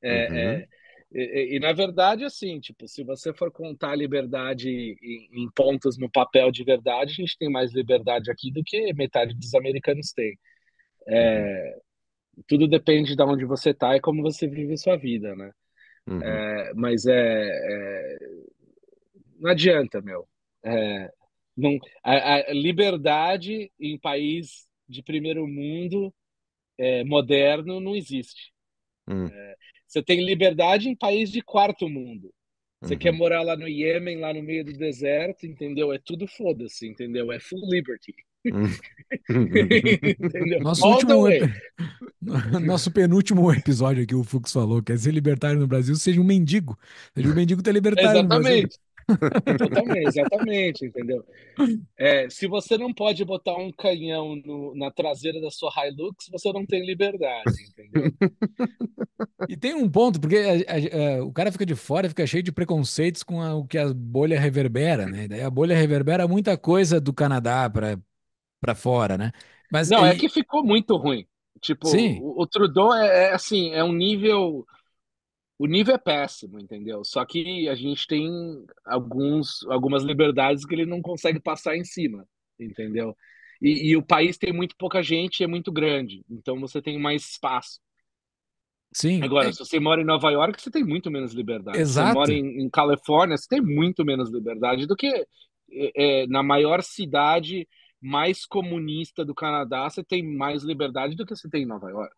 É, uhum. é, e, e, na verdade, assim, tipo, se você for contar a liberdade em, em, pontos no papel de verdade, a gente tem mais liberdade aqui do que metade dos americanos tem. É, uhum. tudo depende de onde você está e como você vive sua vida, né? Uhum. É, mas é, é, Não adianta, meu. É, não, a, a liberdade em país de primeiro mundo é, moderno não existe. Hum. É, você tem liberdade em país de quarto mundo. Você uhum. quer morar lá no Iêmen, lá no meio do deserto, entendeu? É tudo foda-se, entendeu? É full liberty. Hum. <laughs> <laughs> Nosso, último <laughs> Nosso penúltimo episódio aqui, o Fux falou: quer ser libertário no Brasil, seja um mendigo. Seja um mendigo ter libertário. Exatamente exatamente, entendeu? É, se você não pode botar um canhão no, na traseira da sua Hilux, você não tem liberdade, entendeu? <laughs> E tem um ponto, porque a, a, a, o cara fica de fora, fica cheio de preconceitos com o que a bolha reverbera, né? Daí a bolha reverbera muita coisa do Canadá para fora, né? Mas, não, é e... é que ficou muito ruim. Tipo, o, o, Trudeau é, é assim, é um nível o nível é péssimo, entendeu? Só que a gente tem alguns, algumas liberdades que ele não consegue passar em cima, entendeu? E, e o país tem muito pouca gente e é muito grande, então você tem mais espaço. Sim. Agora, é... se você mora em Nova York, você tem muito menos liberdade. Exato. Se você mora em, em Califórnia, você tem muito menos liberdade do que é, é, na maior cidade mais comunista do Canadá, você tem mais liberdade do que você tem em Nova York.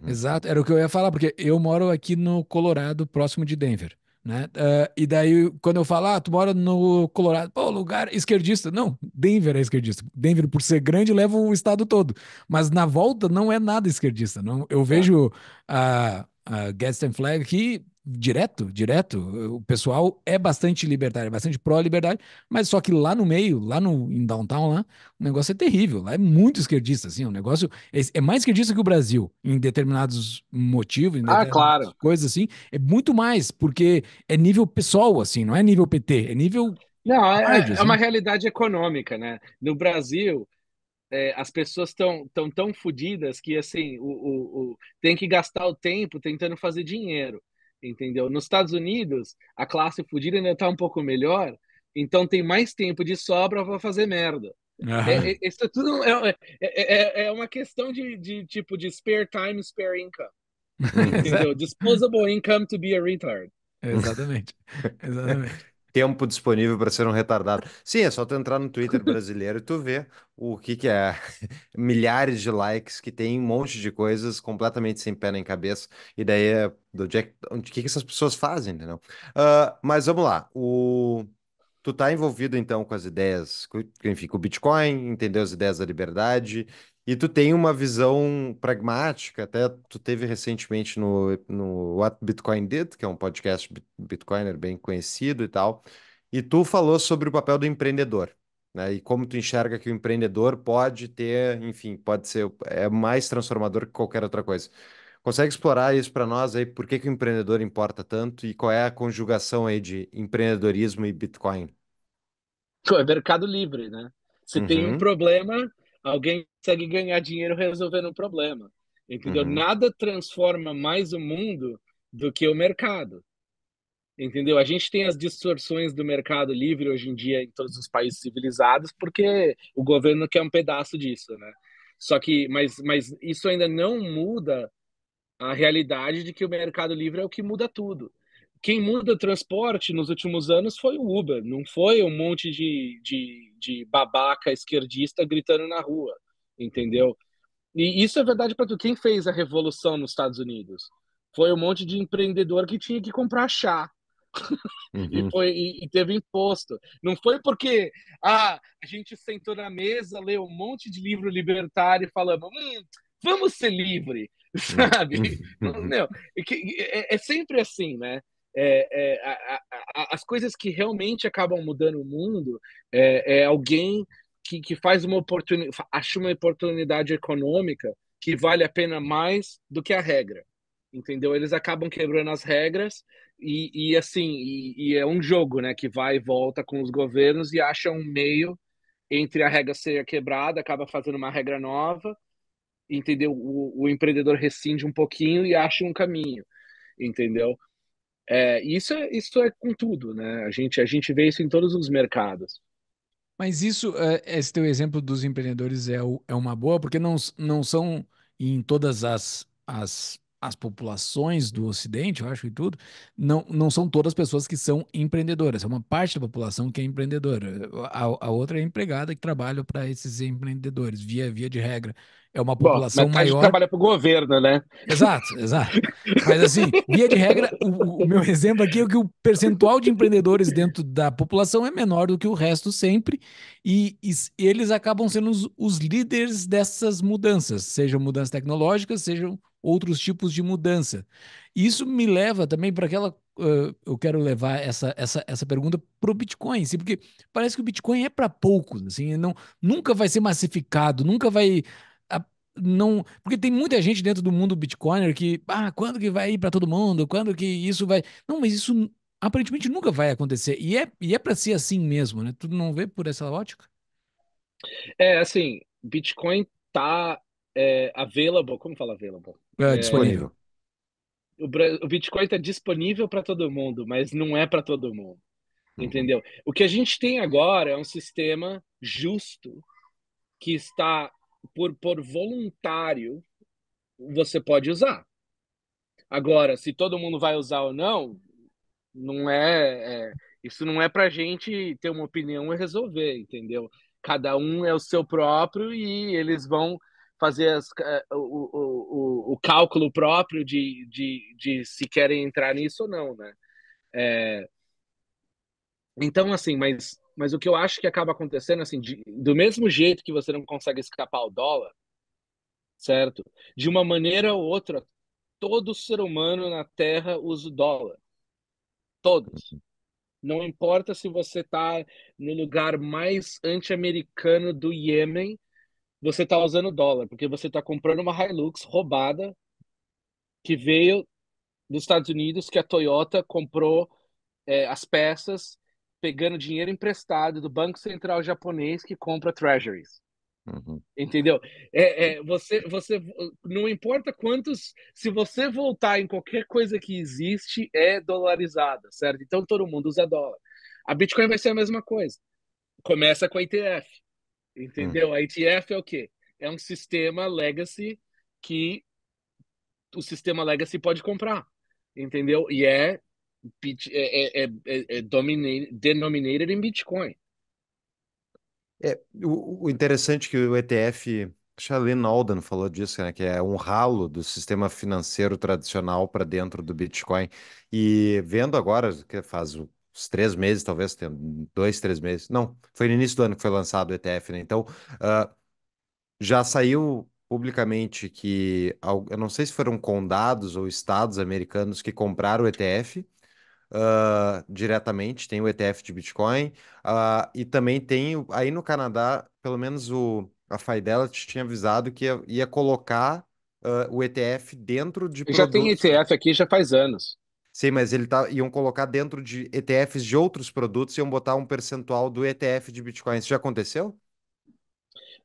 Uhum. Exato, era o que eu ia falar, porque eu moro aqui no Colorado, próximo de Denver. Né? Uh, e daí, quando eu falar, ah, tu mora no Colorado, pô, lugar esquerdista. Não, Denver é esquerdista. Denver, por ser grande, leva o estado todo. Mas na volta não é nada esquerdista. Não, eu tá. vejo a, a Gaston Flag aqui, direto, direto, o pessoal é bastante libertário, é bastante pró-liberdade, mas só que lá no meio, lá no em downtown lá, o negócio é terrível, lá é muito esquerdista, assim, o negócio é, é mais esquerdista que o Brasil, em determinados motivos, em ah, determinadas ah, claro. coisas assim, é muito mais, porque é nível pessoal, assim, não é nível PT, é nível... Não, é, rádio, assim. é uma assim. realidade econômica, né? No Brasil, é, as pessoas estão tão, tão fodidas que, assim, o, o, o, tem que gastar o tempo tentando fazer dinheiro entendeu? Nos Estados Unidos, a classe fudida ainda está um pouco melhor, então tem mais tempo de sobra para fazer merda. É, é isso tudo é é, é, é, é uma questão de, de tipo de spare time, spare income. <laughs> Entendeu? Disposable income to be a retard. Exatamente. Exatamente tempo disponível para ser um retardado. Sim, é só tu entrar no Twitter <laughs> brasileiro e tu ver o que, que é <laughs> milhares de likes que tem um monte de coisas completamente sem pena em cabeça. E daí é do Jack. que, que essas pessoas fazem, entendeu? Uh, mas vamos lá. O... Tu tá envolvido então com as ideias, com, enfim, com o Bitcoin, entendeu as ideias da liberdade e tu tem uma visão pragmática, até tu teve recentemente no, no What Bitcoin Did, que é um podcast bitcoiner bem conhecido e tal, e tu falou sobre o papel do empreendedor, né? E como tu enxerga que o empreendedor pode ter, enfim, pode ser é mais transformador que qualquer outra coisa. Consegue explorar isso para nós aí? Por que, que o empreendedor importa tanto e qual é a conjugação aí de empreendedorismo e Bitcoin? É mercado livre, né? Se tem um uhum. problema, alguém consegue ganhar dinheiro resolvendo um problema. Entendeu? Uhum. Nada transforma mais o mundo do que o mercado. Entendeu? A gente tem as distorções do mercado livre hoje em dia em todos os países civilizados porque o governo quer um pedaço disso, né? Só que, mas, mas isso ainda não muda a realidade de que o mercado livre é o que muda tudo. Quem muda o transporte nos últimos anos foi o Uber, não foi um monte de, de, de babaca esquerdista gritando na rua entendeu? E isso é verdade para tu. Quem fez a revolução nos Estados Unidos? Foi um monte de empreendedor que tinha que comprar chá. <laughs> Uhum. e, foi, e, e, teve imposto. Não foi porque ah, a gente sentou na mesa, leu um monte de livro libertário e falamos: hum, vamos ser livre, <laughs> uhum. sabe? Uhum. Não, é, é, sempre assim, né? É, é, a, a, a, as coisas que realmente acabam mudando o mundo é, é alguém que, que faz uma oportunidade, acha uma oportunidade econômica que vale a pena mais do que a regra. Entendeu? Eles acabam quebrando as regras e, e assim, e, e é um jogo, né? Que vai e volta com os governos e acha um meio entre a regra ser quebrada, acaba fazendo uma regra nova, entendeu? O, o empreendedor rescinde um pouquinho e acha um caminho, entendeu? É, isso, é, isso é com tudo, né? A gente, a gente vê isso em todos os mercados. Mas isso, eh, esse teu exemplo dos empreendedores é, é uma boa, porque não, não são em todas as, as, as populações do Ocidente, eu acho, e tudo, não, não são todas pessoas que são empreendedoras. É uma parte da população que é empreendedora. A, a outra é empregada que trabalha para esses empreendedores, via, via de regra é uma população Bom, tá, maior. trabalha para o governo, né? Exato, exato. Mas assim, via de regra, o, o, meu exemplo aqui é que o percentual de empreendedores dentro da população é menor do que o resto sempre, e, e eles acabam sendo os, os, líderes dessas mudanças, sejam mudanças tecnológicas, sejam outros tipos de mudança. E isso me leva também para aquela. Uh, eu quero levar essa, essa, essa pergunta para o Bitcoin, porque parece que o Bitcoin é para poucos, assim, não, nunca vai ser massificado, nunca vai não. Porque tem muita gente dentro do mundo Bitcoiner que, ah, quando que vai ir para todo mundo? Quando que isso vai. Não, mas isso aparentemente nunca vai acontecer. E é, e é para ser assim mesmo, né? Tu não vê por essa ótica? É, assim, Bitcoin tá é, available, como fala available? É, é disponível. o, o Bitcoin está disponível para todo mundo, mas não é para todo mundo. Uhum. Entendeu? O que a gente tem agora é um sistema justo que está por, por voluntário, você pode usar. Agora, se todo mundo vai usar ou não, não é, é isso não é para gente ter uma opinião e resolver, entendeu? Cada um é o seu próprio e eles vão fazer as, o, o, o, cálculo próprio de, de, de se querem entrar nisso ou não, né? É, então, assim, mas mas o que eu acho que acaba acontecendo, assim, de, do mesmo jeito que você não consegue escapar ao dólar, certo? De uma maneira ou outra, todo ser humano na Terra usa o dólar. Todos. Não importa se você está no lugar mais anti-americano do Iêmen, você está usando dólar, porque você está comprando uma Hilux roubada que veio dos Estados Unidos, que a Toyota comprou é, as peças pegando dinheiro emprestado do Banco Central japonês que compra treasuries. Uhum. Entendeu? É, é, você, você não importa quantos, se você voltar em qualquer coisa que existe, é dolarizada, certo? Então todo mundo usa dólar. A Bitcoin vai ser a mesma coisa. Começa com a ETF, entendeu? Uhum. A ETF é o quê? É um sistema legacy que o sistema legacy pode comprar, entendeu? E é é, é, é, é, é denominated em Bitcoin. É, o, o interessante é que o ETF, Charlene Alden falou disso, né, que é um ralo do sistema financeiro tradicional para dentro do Bitcoin. E vendo agora, que faz uns três meses, talvez, tem dois, três meses. Não, foi no início do ano que foi lançado o ETF, né? Então, uh, já saiu publicamente que, eu não sei se foram condados ou estados americanos que compraram o ETF uh, diretamente, tem o ETF de Bitcoin, uh, e também tem, aí no Canadá, pelo menos o, a Fidelity tinha avisado que ia, ia colocar uh, o ETF dentro de. Já tem ETF aqui já faz anos. Sim, mas ele tá, iam colocar dentro de ETFs de outros produtos, iam botar um percentual do ETF de Bitcoin. Isso já aconteceu?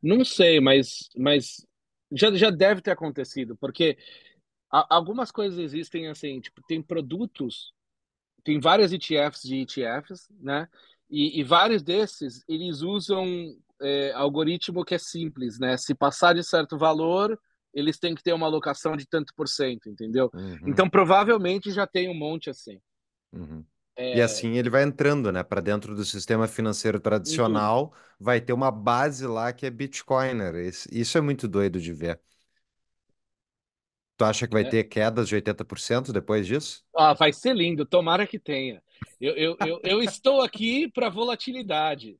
Não sei, mas, mas já, já deve ter acontecido, porque algumas coisas existem assim, tipo, tem produtos tem várias ETFs de ETFs, né? E, e vários desses eles usam é, algoritmo que é simples, né? Se passar de certo valor, eles têm que ter uma alocação de tanto por cento, entendeu? Uhum. Então provavelmente já tem um monte assim. Uhum. É... E assim ele vai entrando, né? Para dentro do sistema financeiro tradicional, uhum. vai ter uma base lá que é Bitcoiner. Isso é muito doido de ver. Tu acha que vai é. ter quedas de 80% depois disso? Ah, vai ser lindo, tomara que tenha. Eu, eu, eu, eu estou aqui para <laughs> ah, é? é, é. volatilidade.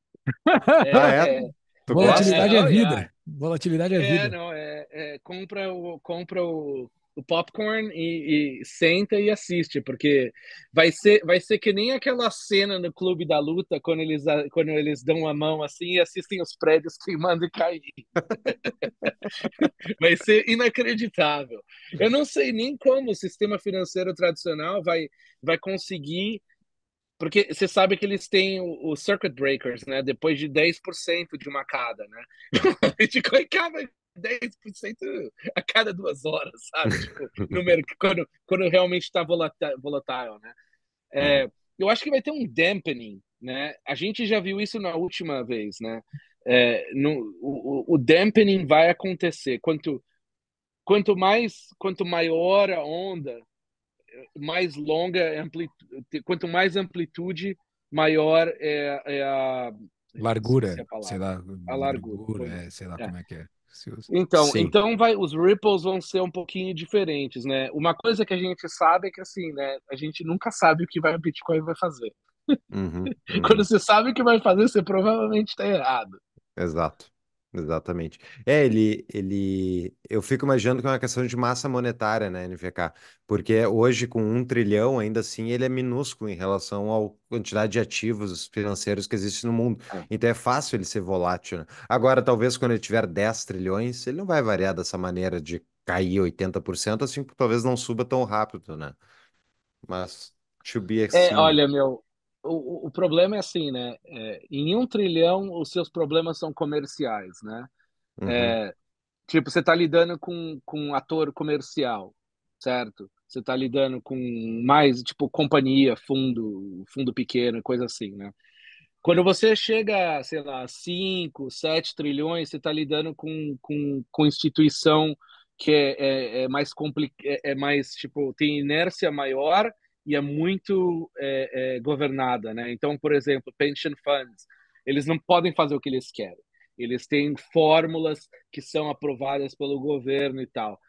É, ah, é? volatilidade é, vida. Volatilidade é vida. É, não, é, compra, o, compra o, o popcorn e, e, senta e assiste, porque vai ser, vai ser que nem aquela cena no Clube da Luta quando eles, quando eles dão a mão assim e assistem os prédios queimando e caindo <laughs> vai ser inacreditável. Eu não sei nem como o sistema financeiro tradicional vai, vai conseguir. Porque você sabe que eles têm o, circuit breakers, né? Depois de 10% de uma cada, né? Bitcoin <laughs> acaba 10% a cada duas horas, sabe? Tipo, no mercado, quando, quando realmente está volátil, né? É, hum. eu acho que vai ter um dampening, né? A gente já viu isso na última vez, né? É, no, o, o, dampening vai acontecer. Quanto, quanto mais, quanto maior a onda, mais longa, quanto mais amplitude, maior é, é a... Largura, sei, sei lá. A largura. largura é, sei lá é. como é que é. Então, Sim. então vai, os ripples vão ser um pouquinho diferentes, né? Uma coisa que a gente sabe é que assim, né? A gente nunca sabe o que vai o Bitcoin vai fazer. Uhum, <laughs> uhum. Quando você sabe o que vai fazer, você provavelmente está errado. Exato. Exatamente. É, ele, ele. Eu fico imaginando que é uma questão de massa monetária, né, NVK? Porque hoje, com um trilhão, ainda assim, ele é minúsculo em relação à quantidade de ativos financeiros que existe no mundo. É. Então é fácil ele ser volátil. Né. Agora, talvez quando ele tiver 10 trilhões, ele não vai variar dessa maneira de cair 80%, assim, talvez não suba tão rápido, né? Mas, to be assim. olha, meu, o, o problema é assim, né? É, em um trilhão, os seus problemas são comerciais, né? É, uhum. É, tipo, você está lidando com, com um ator comercial, certo? Você está lidando com mais, tipo, companhia, fundo, fundo pequeno, coisa assim, né? Quando você chega, sei lá, 5, 7 trilhões, você está lidando com, com, com instituição que é, é, é mais complicada, é, é mais, tipo, tem inércia maior e é muito é, é, governada, né? Então, por exemplo, pension funds, eles não podem fazer o que eles querem. Eles têm fórmulas que são aprovadas pelo governo e tal.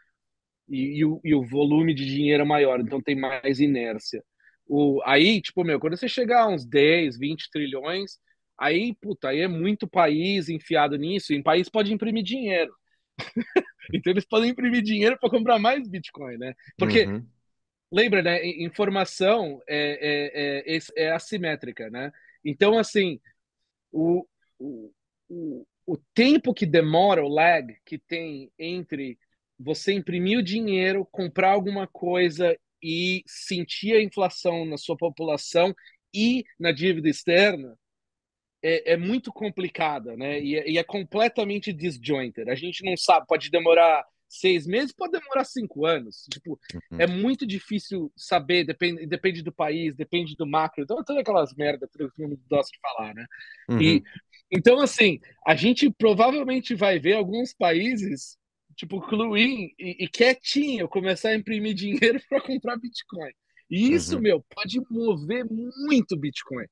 E, e, o, e o, volume de dinheiro é maior, então tem mais inércia. O, aí, tipo, meu, quando você chegar a uns 10, 20 trilhões, aí, puta, aí é muito país enfiado nisso, e um país pode imprimir dinheiro. <laughs> então eles podem imprimir dinheiro para comprar mais Bitcoin, né? Porque uhum lembra, né? Informação é, é, é, é assimétrica, né? Então, assim, o, o, o, o tempo que demora, o lag que tem entre você imprimir o dinheiro, comprar alguma coisa e sentir a inflação na sua população e na dívida externa é, é muito complicada, né? E, é, e, é completamente disjointed. A gente não sabe, pode demorar seis meses, pode demorar cinco anos. Tipo, uhum. é muito difícil saber, depende, depende do país, depende do macro, então, todas aquelas merdas que todo mundo gosta de falar, né? Uhum. E, então, assim, a gente provavelmente vai ver alguns países, tipo, Cluin e, e quietinho, começar a imprimir <laughs> dinheiro para comprar Bitcoin. E isso, uhum. meu, pode mover muito Bitcoin.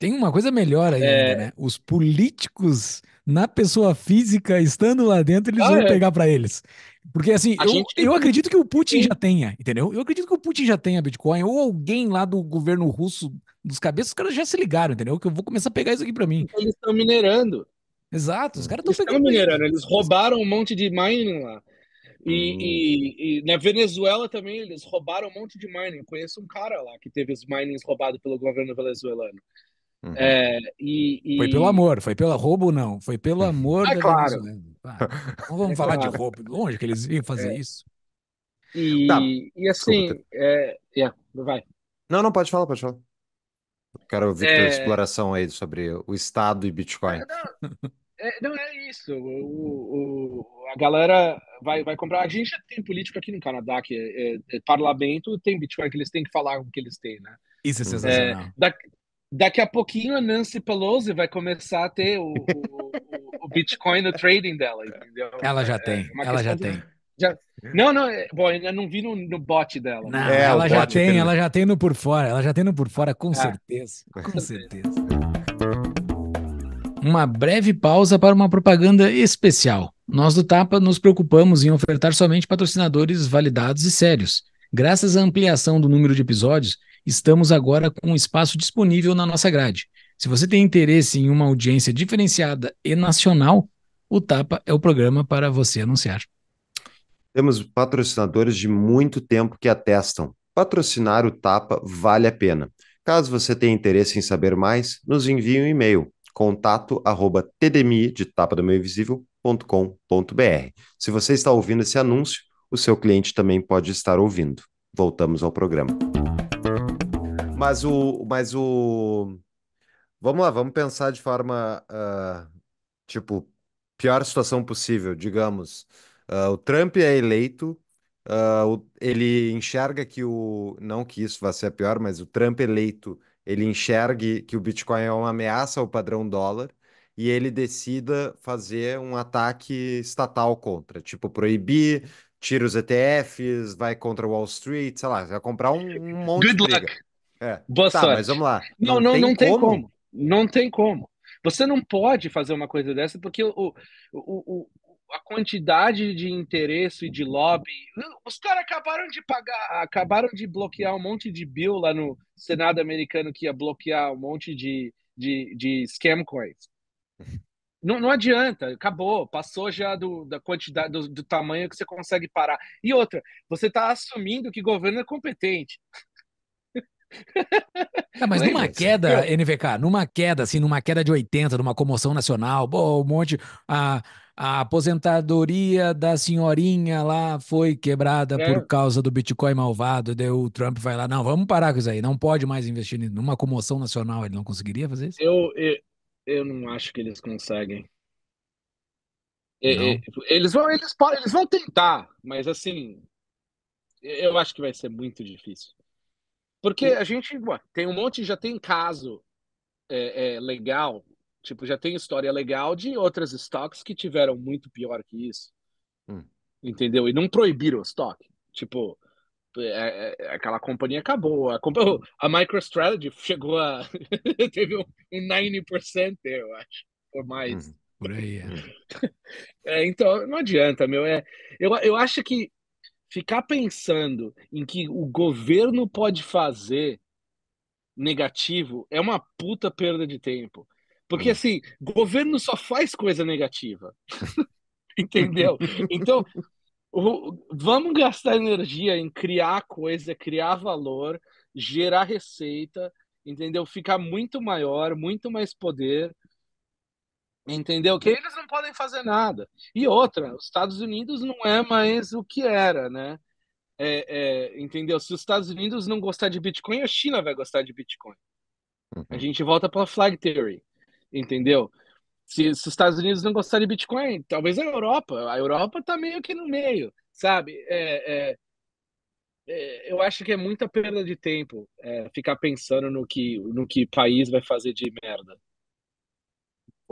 Tem uma coisa melhor ainda, é... né? Os políticos na pessoa física estando lá dentro, eles ah, vão é. pegar para eles. Porque assim, eu, eu, acredito que o Putin já tenha, entendeu? Eu acredito que o Putin já tenha Bitcoin, ou alguém lá do governo russo, dos cabeças, os caras já se ligaram, entendeu? Que eu vou começar a pegar isso aqui para mim. Eles estão minerando. Exato, os caras estão pegando. minerando, eles roubaram um monte de mining lá. E, hum. e, e, na Venezuela também eles roubaram um monte de mining. Eu conheço um cara lá que teve os minings roubados pelo governo venezuelano. Uhum. É, e, e... Foi pelo amor, foi pelo roubo, não. Foi pelo <laughs> amor é, da claro. Ah, não vamos é falar claro. de roubo. Longe que eles iam fazer é. isso. E, tá. e assim, é, yeah, é, vai. Não, não, pode falar, pode falar. Quero ouvir é... a exploração aí sobre o Estado e Bitcoin. É, não, é, não é isso. O, o, a galera vai, vai comprar. A gente já tem político aqui no Canadá, que é, é, é parlamento, tem Bitcoin que eles têm que falar o que eles têm, né? Isso é uhum. sensacional. É, da, Daqui a pouquinho a Nancy Pelosi vai começar a ter o, o, o Bitcoin no trading dela, entendeu? Ela já é, tem, é ela já de... tem. Já... Não, não, é, bom, ainda não vi no, no bot dela. Não, é, ela já tem, ela já tem no por fora, ela já tem no por fora, com ah, certeza. Com é. certeza. Uma breve pausa para uma propaganda especial. Nós do Tapa nos preocupamos em ofertar somente patrocinadores validados e sérios. Graças à ampliação do número de episódios, estamos agora com um espaço disponível na nossa grade. Se você tem interesse em uma audiência diferenciada e nacional, o Tapa é o programa para você anunciar. Temos patrocinadores de muito tempo que atestam. Patrocinar o Tapa vale a pena. Caso você tenha interesse em saber mais, nos envie um e-mail contato arroba tdmi de tapa do meio visível.com.br. Se você está ouvindo esse anúncio, o seu cliente também pode estar ouvindo. Voltamos ao programa. Mas o, mas o. Vamos lá, vamos pensar de forma uh, tipo pior situação possível, digamos. Uh, o Trump é eleito, uh, ele enxerga que o não que isso vá ser a pior, mas o Trump eleito ele enxergue que o Bitcoin é uma ameaça ao padrão dólar e ele decida fazer um ataque estatal contra, tipo proibir, tira os ETFs, vai contra Wall Street, sei lá, vai comprar um, um monte Good de luck. É. Boa tá, sorte. Mas vamos lá. Não, não, não, tem, não tem como. Não tem como. Você não pode fazer uma coisa dessa porque o, o, o, a quantidade de interesse e de lobby. Os caras acabaram de pagar, acabaram de bloquear um monte de bill lá no Senado americano que ia bloquear um monte de, de, de scam coins. <laughs> Não, não adianta, acabou, passou já do, da quantidade, do, do tamanho que você consegue parar. E outra, você está assumindo que governo é competente. É, mas numa queda, NVK, numa queda, assim, numa queda de 80, numa comoção nacional, bom, um monte. A, a aposentadoria da senhorinha lá foi quebrada é. por causa do Bitcoin malvado. o Trump vai lá, não, vamos parar com isso aí, não pode mais investir nisso. Numa comoção nacional, ele não conseguiria fazer isso? Eu, eu, eu não acho que eles conseguem. eles, vão, eles, eles vão tentar, mas assim, eu acho que vai ser muito difícil. Porque a gente ué, tem um monte, já tem caso é, é, legal, tipo, já tem história legal de outras stocks que tiveram muito pior que isso. Hum. Entendeu? E não proibiram o stock. Tipo, é, é, é, aquela companhia acabou. A, oh, a MicroStrategy chegou a. <laughs> teve um, um 90%, eu acho, ou mais. Hum, por aí. É. <laughs> então, não adianta, meu. É, eu, eu acho que ficar pensando em que o governo pode fazer negativo é uma puta perda de tempo. Porque, hum. assim, governo só faz coisa negativa. <laughs> Entendeu? Então, o, vamos gastar energia em criar coisa, criar valor, gerar receita, entendeu? Ficar muito maior, muito mais poder Entendeu? Que eles não podem fazer nada. E outra, os Estados Unidos não é mais o que era, né? É, é, entendeu? Se os Estados Unidos não gostar de Bitcoin, a China vai gostar de Bitcoin. A uhum. gente volta para flag theory, entendeu? Se, se, os Estados Unidos não gostar de Bitcoin, talvez a Europa. A Europa tá meio que no meio, sabe? É, é, é eu acho que é muita perda de tempo é, ficar pensando no que, no que país vai fazer de merda.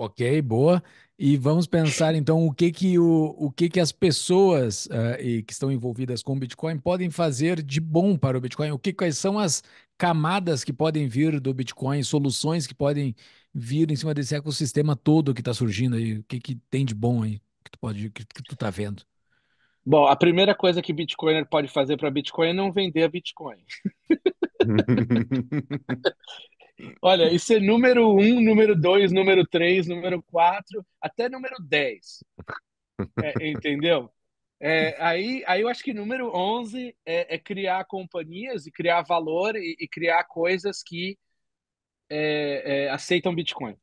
Ok, boa. E vamos pensar então o que que, o, o que, que as pessoas uh, e que estão envolvidas com o Bitcoin podem fazer de bom para o Bitcoin. O que quais são as camadas que podem vir do Bitcoin, soluções que podem vir em cima desse ecossistema todo que está surgindo aí. O que, que tem de bom aí que tu pode que, que tu está vendo? Bom, a primeira coisa que Bitcoiner pode fazer para Bitcoin é não vender a Bitcoin. <laughs> <laughs> Olha, isso é número um, número dois, número três, número quatro, até número dez. <laughs> É, entendeu? É, aí, aí eu acho que número 11 é, é criar companhias e criar valor e, e criar coisas que é, é aceitam Bitcoin.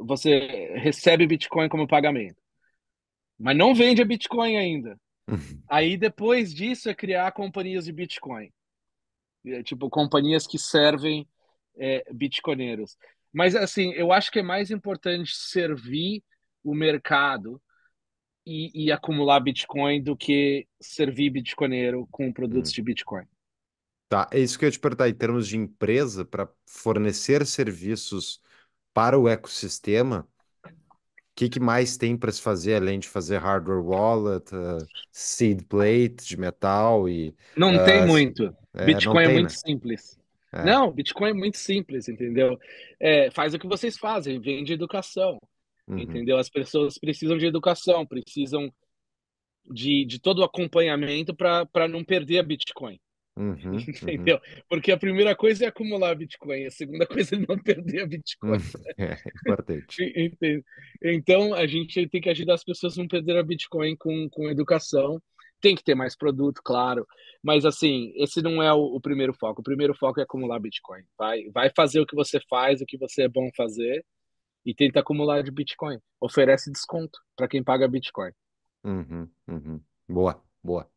Você recebe Bitcoin como pagamento, mas não vende Bitcoin ainda. <laughs> aí depois disso é criar companhias de Bitcoin, é, tipo companhias que servem é, bitcoineiros. Mas, assim, eu acho que é mais importante servir o mercado e, e acumular Bitcoin do que servir bitcoinheiro com produtos hum. de Bitcoin. Tá, é isso que eu ia te perguntar. Em termos de empresa, para fornecer serviços para o ecossistema, o que, que mais tem para se fazer além de fazer hardware wallet, uh, seed plate de metal e. Não uh, tem muito. É, Bitcoin é tem, é muito né? simples. É. Não, Bitcoin é muito simples, entendeu? É, faz o que vocês fazem, vende educação, uhum. entendeu? As pessoas precisam de educação, precisam de, de todo o acompanhamento para não perder a Bitcoin. Uhum, <laughs> uhum. entendeu? Uhum. Porque a primeira coisa é acumular Bitcoin, a segunda <laughs> coisa é não perder a Bitcoin. Uhum. <laughs> É, é importante. então a gente tem que ajudar as pessoas a não perder a Bitcoin com, com educação tem que ter mais produto, claro. Mas assim, esse não é o, o, primeiro foco. O primeiro foco é acumular Bitcoin. Vai, vai fazer o que você faz, o que você é bom fazer e tenta acumular de Bitcoin. Oferece desconto para quem paga Bitcoin. Uhum, uhum. Boa, boa.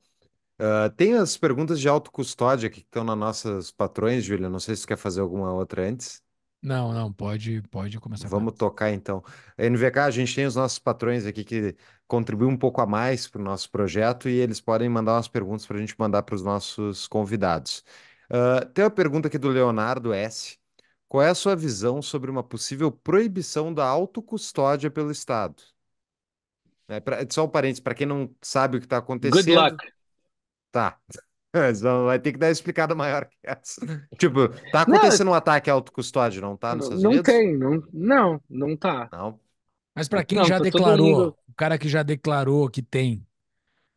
Uh, tem as perguntas de autocustódia que estão nas nossas patrões, Júlia. Não sei se você quer fazer alguma outra antes. Não, não, pode, pode começar. Vamos tocar então. NVK, a gente tem os nossos patrões aqui que contribuem um pouco a mais para o nosso projeto e eles podem mandar umas perguntas para a gente mandar para os nossos convidados. Uh, tem uma pergunta aqui do Leonardo S. Qual é a sua visão sobre uma possível proibição da autocustódia pelo Estado? É, pra, só um parênteses, para quem não sabe o que está acontecendo. Good luck. Tá. <laughs> Vai ter que dar explicada maior que essa. <laughs> tipo, tá acontecendo não, um ataque autocustódio, não tá? Nos não, não tem, não, não, não tá. Não. Mas para quem não, já declarou, mundo... o cara que já declarou que tem,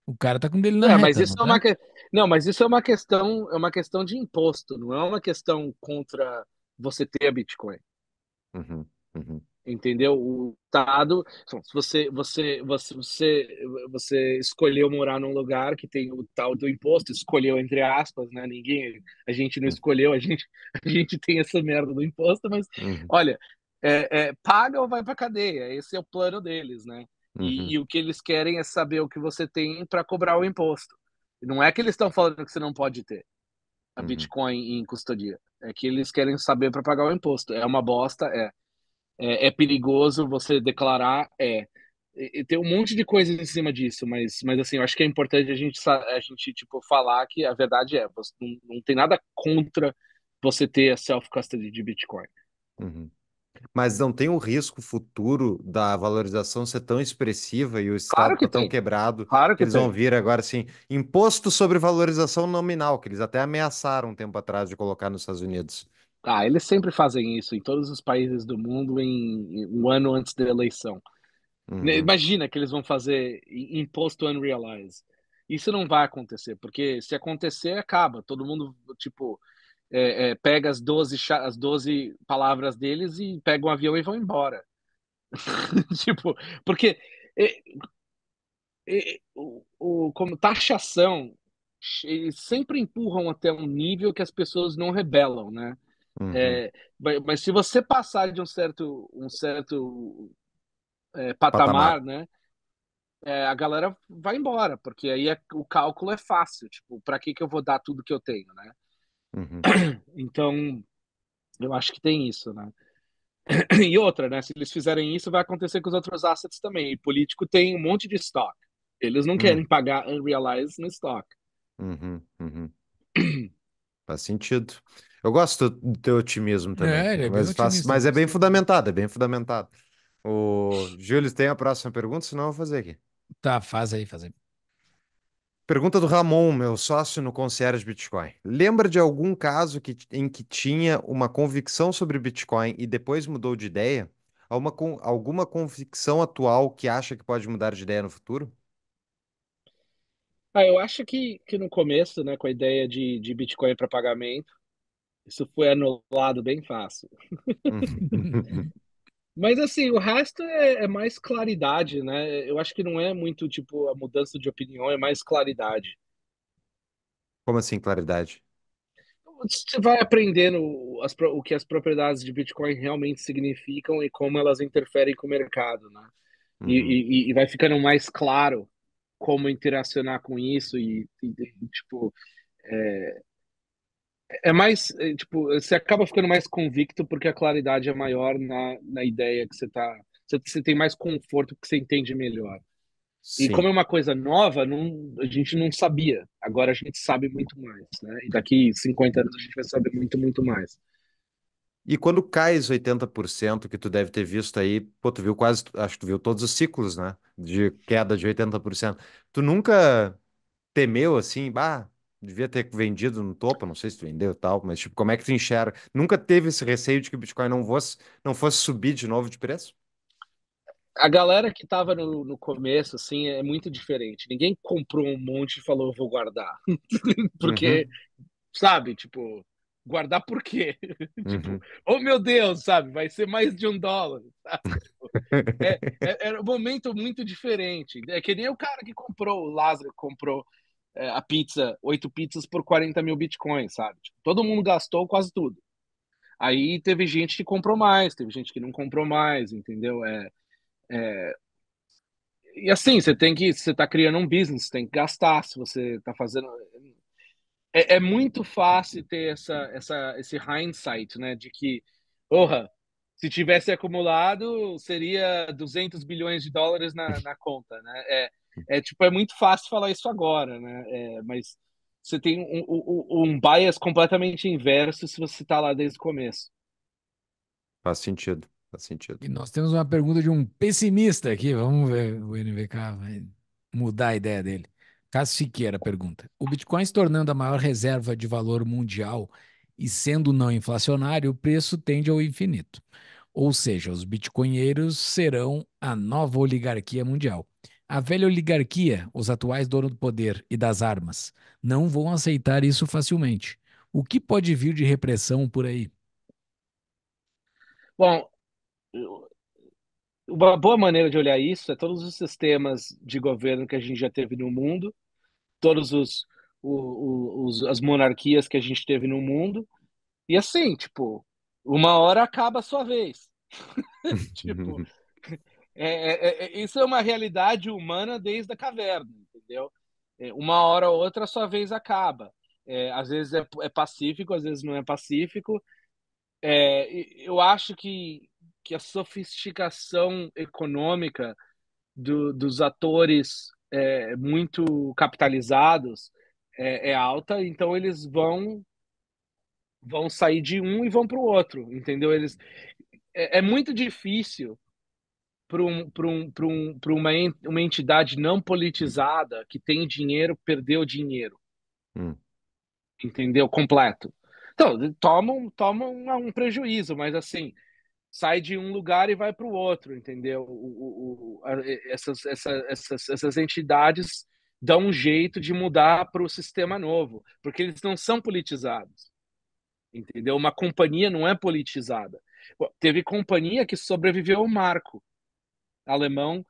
o cara tá com dele na é, reta, mas isso não, é tá? uma que... não, mas isso é uma questão, é uma questão de imposto, não é uma questão contra você ter a Bitcoin. Uhum, uhum entendeu? O estado, se você você você você você escolheu morar num lugar que tem o tal do imposto, escolheu entre aspas, né? Ninguém, a gente não escolheu, a gente <laughs> a gente tem essa merda do imposto, mas uhum. olha, é, é, paga ou vai para cadeia. Esse é o plano deles, né? Uhum. E, e, o que eles querem é saber o que você tem para cobrar o imposto. Não é que eles estão falando que você não pode ter a uhum. Bitcoin em custodia. É que eles querem saber para pagar o imposto. É uma bosta, é é, é perigoso você declarar, é. E, tem um monte de coisa em cima disso, mas, mas assim, eu acho que é importante a gente, a gente tipo, falar que a verdade é, você não, não tem nada contra você ter a self-custody de Bitcoin. Uhum. Mas não tem o um risco futuro da valorização ser tão expressiva e o Estado claro tá que tá tão quebrado claro que eles tem. vão vir agora assim, imposto sobre valorização nominal, que eles até ameaçaram um tempo atrás de colocar nos Estados Unidos. Ah, eles sempre fazem isso em todos os países do mundo em um ano antes da eleição. Uhum. Né, imagina que eles vão fazer imposto unrealized. Isso não vai acontecer, porque se acontecer, acaba. Todo mundo, tipo, é, é, pega as 12, as 12 palavras deles e pega um avião e vão embora. <laughs> tipo, porque é, é, o, o, como taxação eles sempre empurram até um nível que as pessoas não rebelam, né? Uhum. É, mas se você passar de um certo, um certo é, patamar, patamar, né? É, a galera vai embora, porque aí é, o cálculo é fácil, tipo, para que que eu vou dar tudo que eu tenho, né? Uhum. <clears throat> Então, eu acho que tem isso, né? <clears throat> E outra, né? Se eles fizerem isso, vai acontecer com os outros assets também. E político tem um monte de stock. Eles não uhum. querem pagar unrealized no stock. Uhum, uhum. <clears throat> Faz sentido. Eu gosto do teu otimismo também. É, ele é mas, bem faz, mas é bem fundamentado, é bem fundamentado. O Júlio tem a próxima pergunta, senão eu vou fazer aqui. Tá, faz aí, faz aí. Pergunta do Ramon, meu sócio no Concierge Bitcoin. Lembra de algum caso que, em que tinha uma convicção sobre Bitcoin e depois mudou de ideia? Alguma, alguma convicção atual que acha que pode mudar de ideia no futuro? Ah, eu acho que, que no começo, né, com a ideia de, de Bitcoin para pagamento, isso foi anulado bem fácil. Uhum. <laughs> <laughs> Mas assim, o resto é, é, mais claridade, né? Eu acho que não é muito tipo a mudança de opinião, é mais claridade. Como assim, claridade? Você vai aprendendo as, o que as propriedades de Bitcoin realmente significam e como elas interferem com o mercado, né? Uhum. E, e, e, vai ficando mais claro como interacionar com isso e, e tipo, é, é mais, é, tipo, você acaba ficando mais convicto porque a claridade é maior na, na ideia que você tá. Você, tem mais conforto porque você entende melhor. Sim. E como é uma coisa nova, não, a gente não sabia. Agora a gente sabe muito mais, né? E daqui 50 anos a gente vai saber muito, muito mais. E quando cai os 80% que tu deve ter visto aí, pô, tu viu quase, acho que tu viu todos os ciclos, né? De queda de 80%. Tu nunca temeu assim, bah, devia ter vendido no topo, não sei se tu vendeu tal, mas tipo, como é que tu enxerga? Nunca teve esse receio de que o Bitcoin não fosse, não fosse subir de novo de preço? A galera que estava no, no, começo, assim, é muito diferente. Ninguém comprou um monte e falou, vou guardar. <laughs> Porque, uhum. sabe, tipo, guardar por quê? <laughs> tipo, uhum. oh meu Deus, sabe, vai ser mais de um dólar. <laughs> Era tipo, é, é, é um momento muito diferente. É que nem o cara que comprou, o Lázaro comprou é, a pizza, oito pizzas por 40 mil bitcoins, sabe? Tipo, todo mundo gastou quase tudo. Aí teve gente que comprou mais, teve gente que não comprou mais, entendeu? É, é... E assim, você tem que, você tá criando um business, tem que gastar, se você tá fazendo... É, é muito fácil ter essa, essa, esse hindsight, né? De que, porra, se tivesse acumulado, seria 200 bilhões de dólares na, na conta, né? É, é tipo, é muito fácil falar isso agora, né? É, mas você tem um, um, um, bias completamente inverso se você está lá desde o começo. Faz sentido, faz sentido. E nós temos uma pergunta de um pessimista aqui, vamos ver o NVK vai mudar a ideia dele. Cássio Siqueira pergunta: O Bitcoin se tornando a maior reserva de valor mundial e sendo não inflacionário, o preço tende ao infinito. Ou seja, os bitcoinheiros serão a nova oligarquia mundial. A velha oligarquia, os atuais donos do poder e das armas, não vão aceitar isso facilmente. O que pode vir de repressão por aí? Bom, uma boa maneira de olhar isso é todos os sistemas de governo que a gente já teve no mundo, todos os, os as monarquias que a gente teve no mundo, e assim, tipo, uma hora acaba a sua vez. <laughs> tipo, <laughs> É é, é, é, isso é uma realidade humana desde a caverna, entendeu? É, uma hora ou outra a sua vez acaba. às vezes é, pacífico, às vezes não é pacífico. eu acho que, que a sofisticação econômica do, dos atores muito capitalizados é alta, então eles vão vão sair de um e vão para o outro, entendeu? Eles é, é, muito difícil para um, um, um, uma, entidade não politizada que tem dinheiro, perdeu dinheiro. Hum. Entendeu? Completo. Então, toma um prejuízo, mas assim, sai de um lugar e vai para o outro, entendeu? O, o, o, essas, essa, essas, essas entidades dão um jeito de mudar para o sistema novo, porque eles não são politizados. Entendeu? Uma companhia não é politizada. Teve companhia que sobreviveu ao marco alemão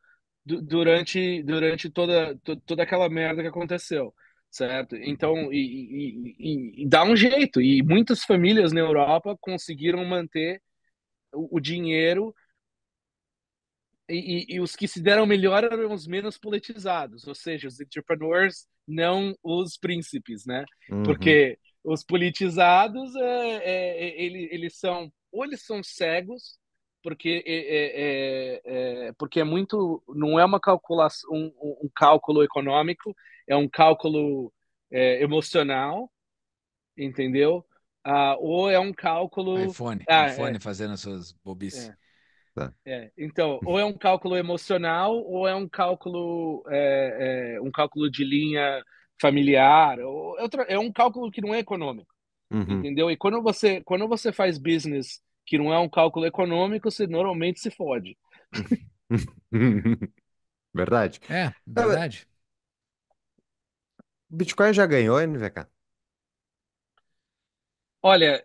durante, durante toda, toda aquela merda que aconteceu, certo? Então, e, e, e, dá um jeito. E muitas famílias na Europa conseguiram manter o, o dinheiro e, e, os que se deram melhor eram os menos politizados, ou seja, os entrepreneurs, não os príncipes, né? Uhum. Porque os politizados, é, é, é eles são, ou eles são cegos, porque é, é, é, é, porque é muito não é uma calculação um, um cálculo econômico é um cálculo é, emocional entendeu ah, ou é um cálculo iPhone ah, iPhone é. fazendo as suas bobices tá. então ou é um cálculo emocional ou é um cálculo um cálculo de linha familiar ou é, um cálculo que não é econômico uhum. entendeu e quando você quando você faz business que não é um cálculo econômico, você normalmente se fode. <laughs> verdade. É, verdade. O Bitcoin já ganhou, NVK? Olha,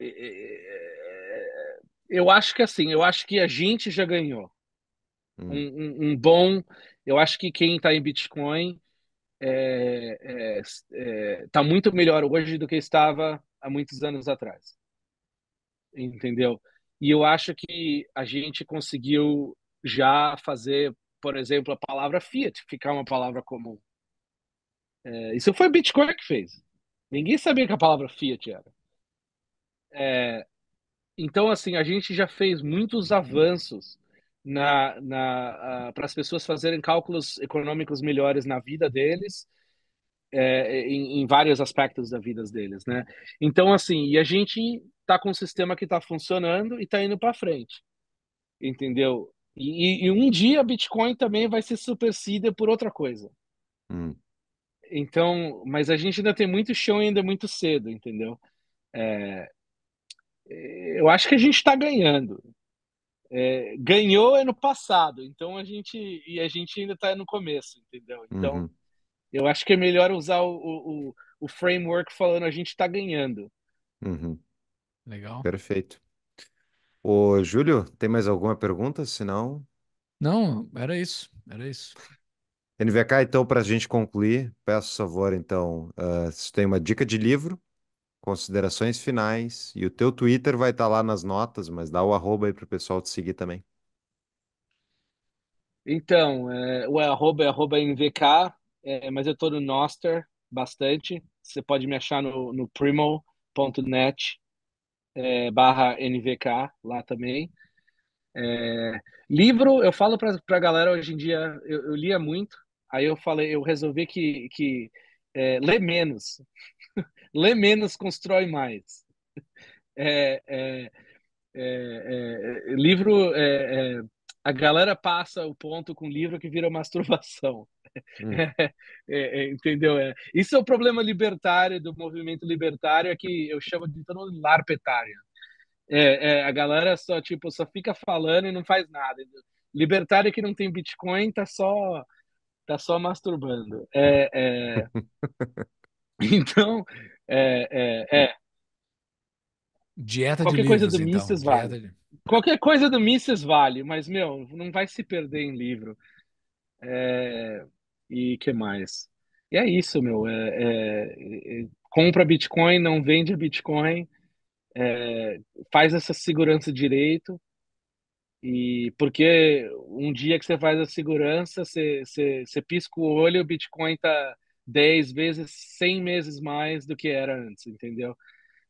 é, é, é, eu acho que assim, eu acho que a gente já ganhou. Hum. Um, um, um, bom. Eu acho que quem está em Bitcoin está é, é, é, tá muito melhor hoje do que estava há muitos anos atrás entendeu? E eu acho que a gente conseguiu já fazer, por exemplo, a palavra fiat ficar uma palavra comum. É, isso foi o Bitcoin que fez. Ninguém sabia que a palavra fiat era. É, então, assim, a gente já fez muitos avanços na, na, para as pessoas fazerem cálculos econômicos melhores na vida deles é, em, em, vários aspectos da vida deles, né? Então, assim, e a gente tá com um sistema que tá funcionando e tá indo para frente, entendeu? E, e, um dia Bitcoin também vai ser supersida por outra coisa. Hum. Então, mas a gente ainda tem muito chão e ainda é muito cedo, entendeu? É, eu acho que a gente está ganhando. É, ganhou é no passado, então a gente e a gente ainda está no começo, entendeu? Então uhum. Eu acho que é melhor usar o, o, o framework falando a gente está ganhando. Uhum. Legal. Perfeito. Ô, Júlio, tem mais alguma pergunta? Se não. Não, era isso. Era isso. NVK, então, para a gente concluir, peço favor, então, uh, se tem uma dica de livro, considerações finais, e o teu Twitter vai estar tá lá nas notas, mas dá o arroba aí para o pessoal te seguir também. Então, é, o arroba é arroba NVK, é, mas eu estou no Noster bastante. Você pode me achar no, no primo.net é, barra NVK lá também. É, livro, eu falo para a galera hoje em dia, eu, eu, lia muito, aí eu falei, eu resolvi que, que é, lê menos. lê <laughs> menos, constrói mais. <laughs> É, é, é, é, livro, a galera passa o ponto com livro que vira masturbação. Hum. <laughs> É, é, entendeu? É. Isso é o problema libertário do movimento libertário, é que eu chamo de todo mundo larpetário. É, é, a galera só, tipo, só fica falando e não faz nada. Libertário que não tem Bitcoin tá só, tá só masturbando. É, <laughs> então, é, Dieta Qualquer de coisa livros, do então. vale. De... Qualquer coisa do Mises vale, mas, meu, não vai se perder em livro. É... E que mais? E é isso, meu. É, é, é compra Bitcoin, não vende Bitcoin, é, faz essa segurança direito. E porque um dia que você faz a segurança, você, você, você pisca o olho, o Bitcoin tá 10 vezes, 100 meses mais do que era antes, entendeu?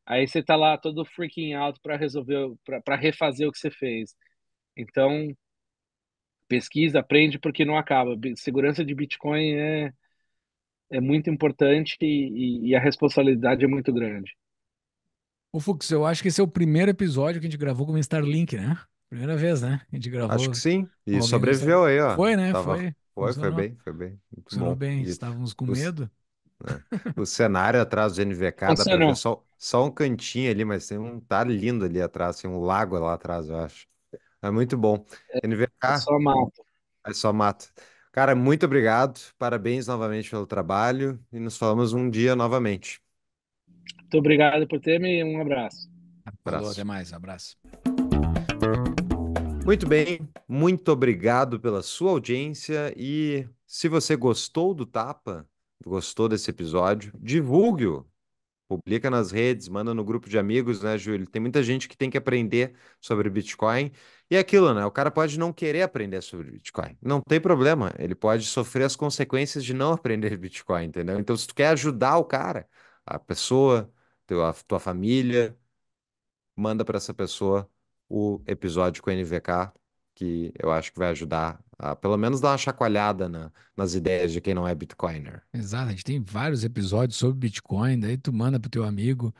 Aí você tá lá todo freaking out para resolver, para refazer o que você fez. Então, pesquisa, aprende porque não acaba. Segurança de Bitcoin é, é muito importante e, e a responsabilidade é muito grande. Ô Fux, eu acho que esse é o primeiro episódio que a gente gravou com o Starlink, né? Primeira vez, né? A gente gravou. Acho que sim. E sobreviveu aí, ó. Foi, né? Tava... Foi. Foi, foi bem, foi bem. Muito Funcionou bom. bem, e estávamos com o... medo. Né? O cenário atrás do NVK, dá pra ver só, só um cantinho ali, mas tem um, tá lindo ali atrás, tem um lago lá atrás, eu acho. É muito bom. É, NVK. É só mato. É só mato. Cara, muito obrigado. Parabéns novamente pelo trabalho e nos falamos um dia novamente. Muito obrigado por ter me um abraço. abraço. Falou, até mais, abraço. Muito bem, muito obrigado pela sua audiência e se você gostou do Tapa, gostou desse episódio, divulgue-o Publica nas redes, manda no grupo de amigos, né, Júlio? Tem muita gente que tem que aprender sobre Bitcoin. E é aquilo, né? O cara pode não querer aprender sobre Bitcoin. Não tem problema. Ele pode sofrer as consequências de não <laughs> aprender Bitcoin, entendeu? Então, se tu quer ajudar o cara, a pessoa, a tua família, manda para essa pessoa o episódio com o NVK, que eu acho que vai ajudar a ah, pelo menos dar uma chacoalhada na, nas ideias de quem não é Bitcoiner. Exato, a gente tem vários episódios sobre Bitcoin, daí tu manda pro teu amigo.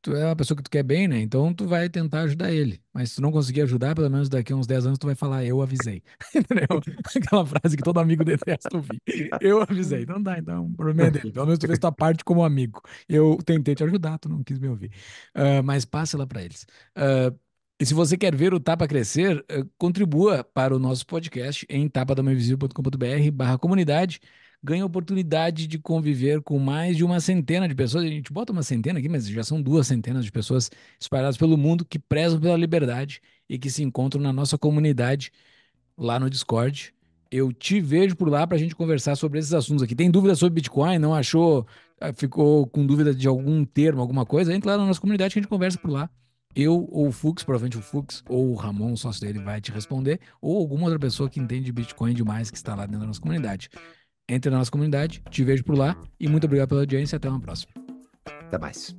Tu é uma pessoa que tu quer bem, né? Então tu vai tentar ajudar ele. Mas se tu não conseguir ajudar, pelo menos daqui a uns 10 anos tu vai falar, eu avisei. <laughs> Entendeu? <laughs> Aquela frase que todo amigo detesta ouvir. Eu avisei. Não dá, então o é problema é dele. Pelo menos tu fez tua parte como amigo. Eu tentei te ajudar, tu não quis me ouvir. Uh, mas passa lá para eles. Uh, e se você quer ver o Tapa crescer, eh, contribua para o nosso podcast em tapadamainvisível.com.br barra comunidade. Ganha a oportunidade de conviver com mais de uma centena de pessoas. A gente bota uma centena aqui, mas já são duas centenas de pessoas espalhadas pelo mundo que prezam pela liberdade e que se encontram na nossa comunidade lá no Discord. Eu te vejo por lá para a gente conversar sobre esses assuntos aqui. Tem dúvida sobre Bitcoin? Não achou? Ah, ficou com dúvida de algum termo, alguma coisa? Entra lá na nossa comunidade que a gente conversa por lá eu ou o Fux, provavelmente o Fux ou o Ramon, o sócio dele, vai te responder, ou alguma outra pessoa que entende de Bitcoin demais que está lá dentro da nossa comunidade. Entre na nossa comunidade, te vejo por lá e muito obrigado pela audiência. Até uma próxima. Até mais.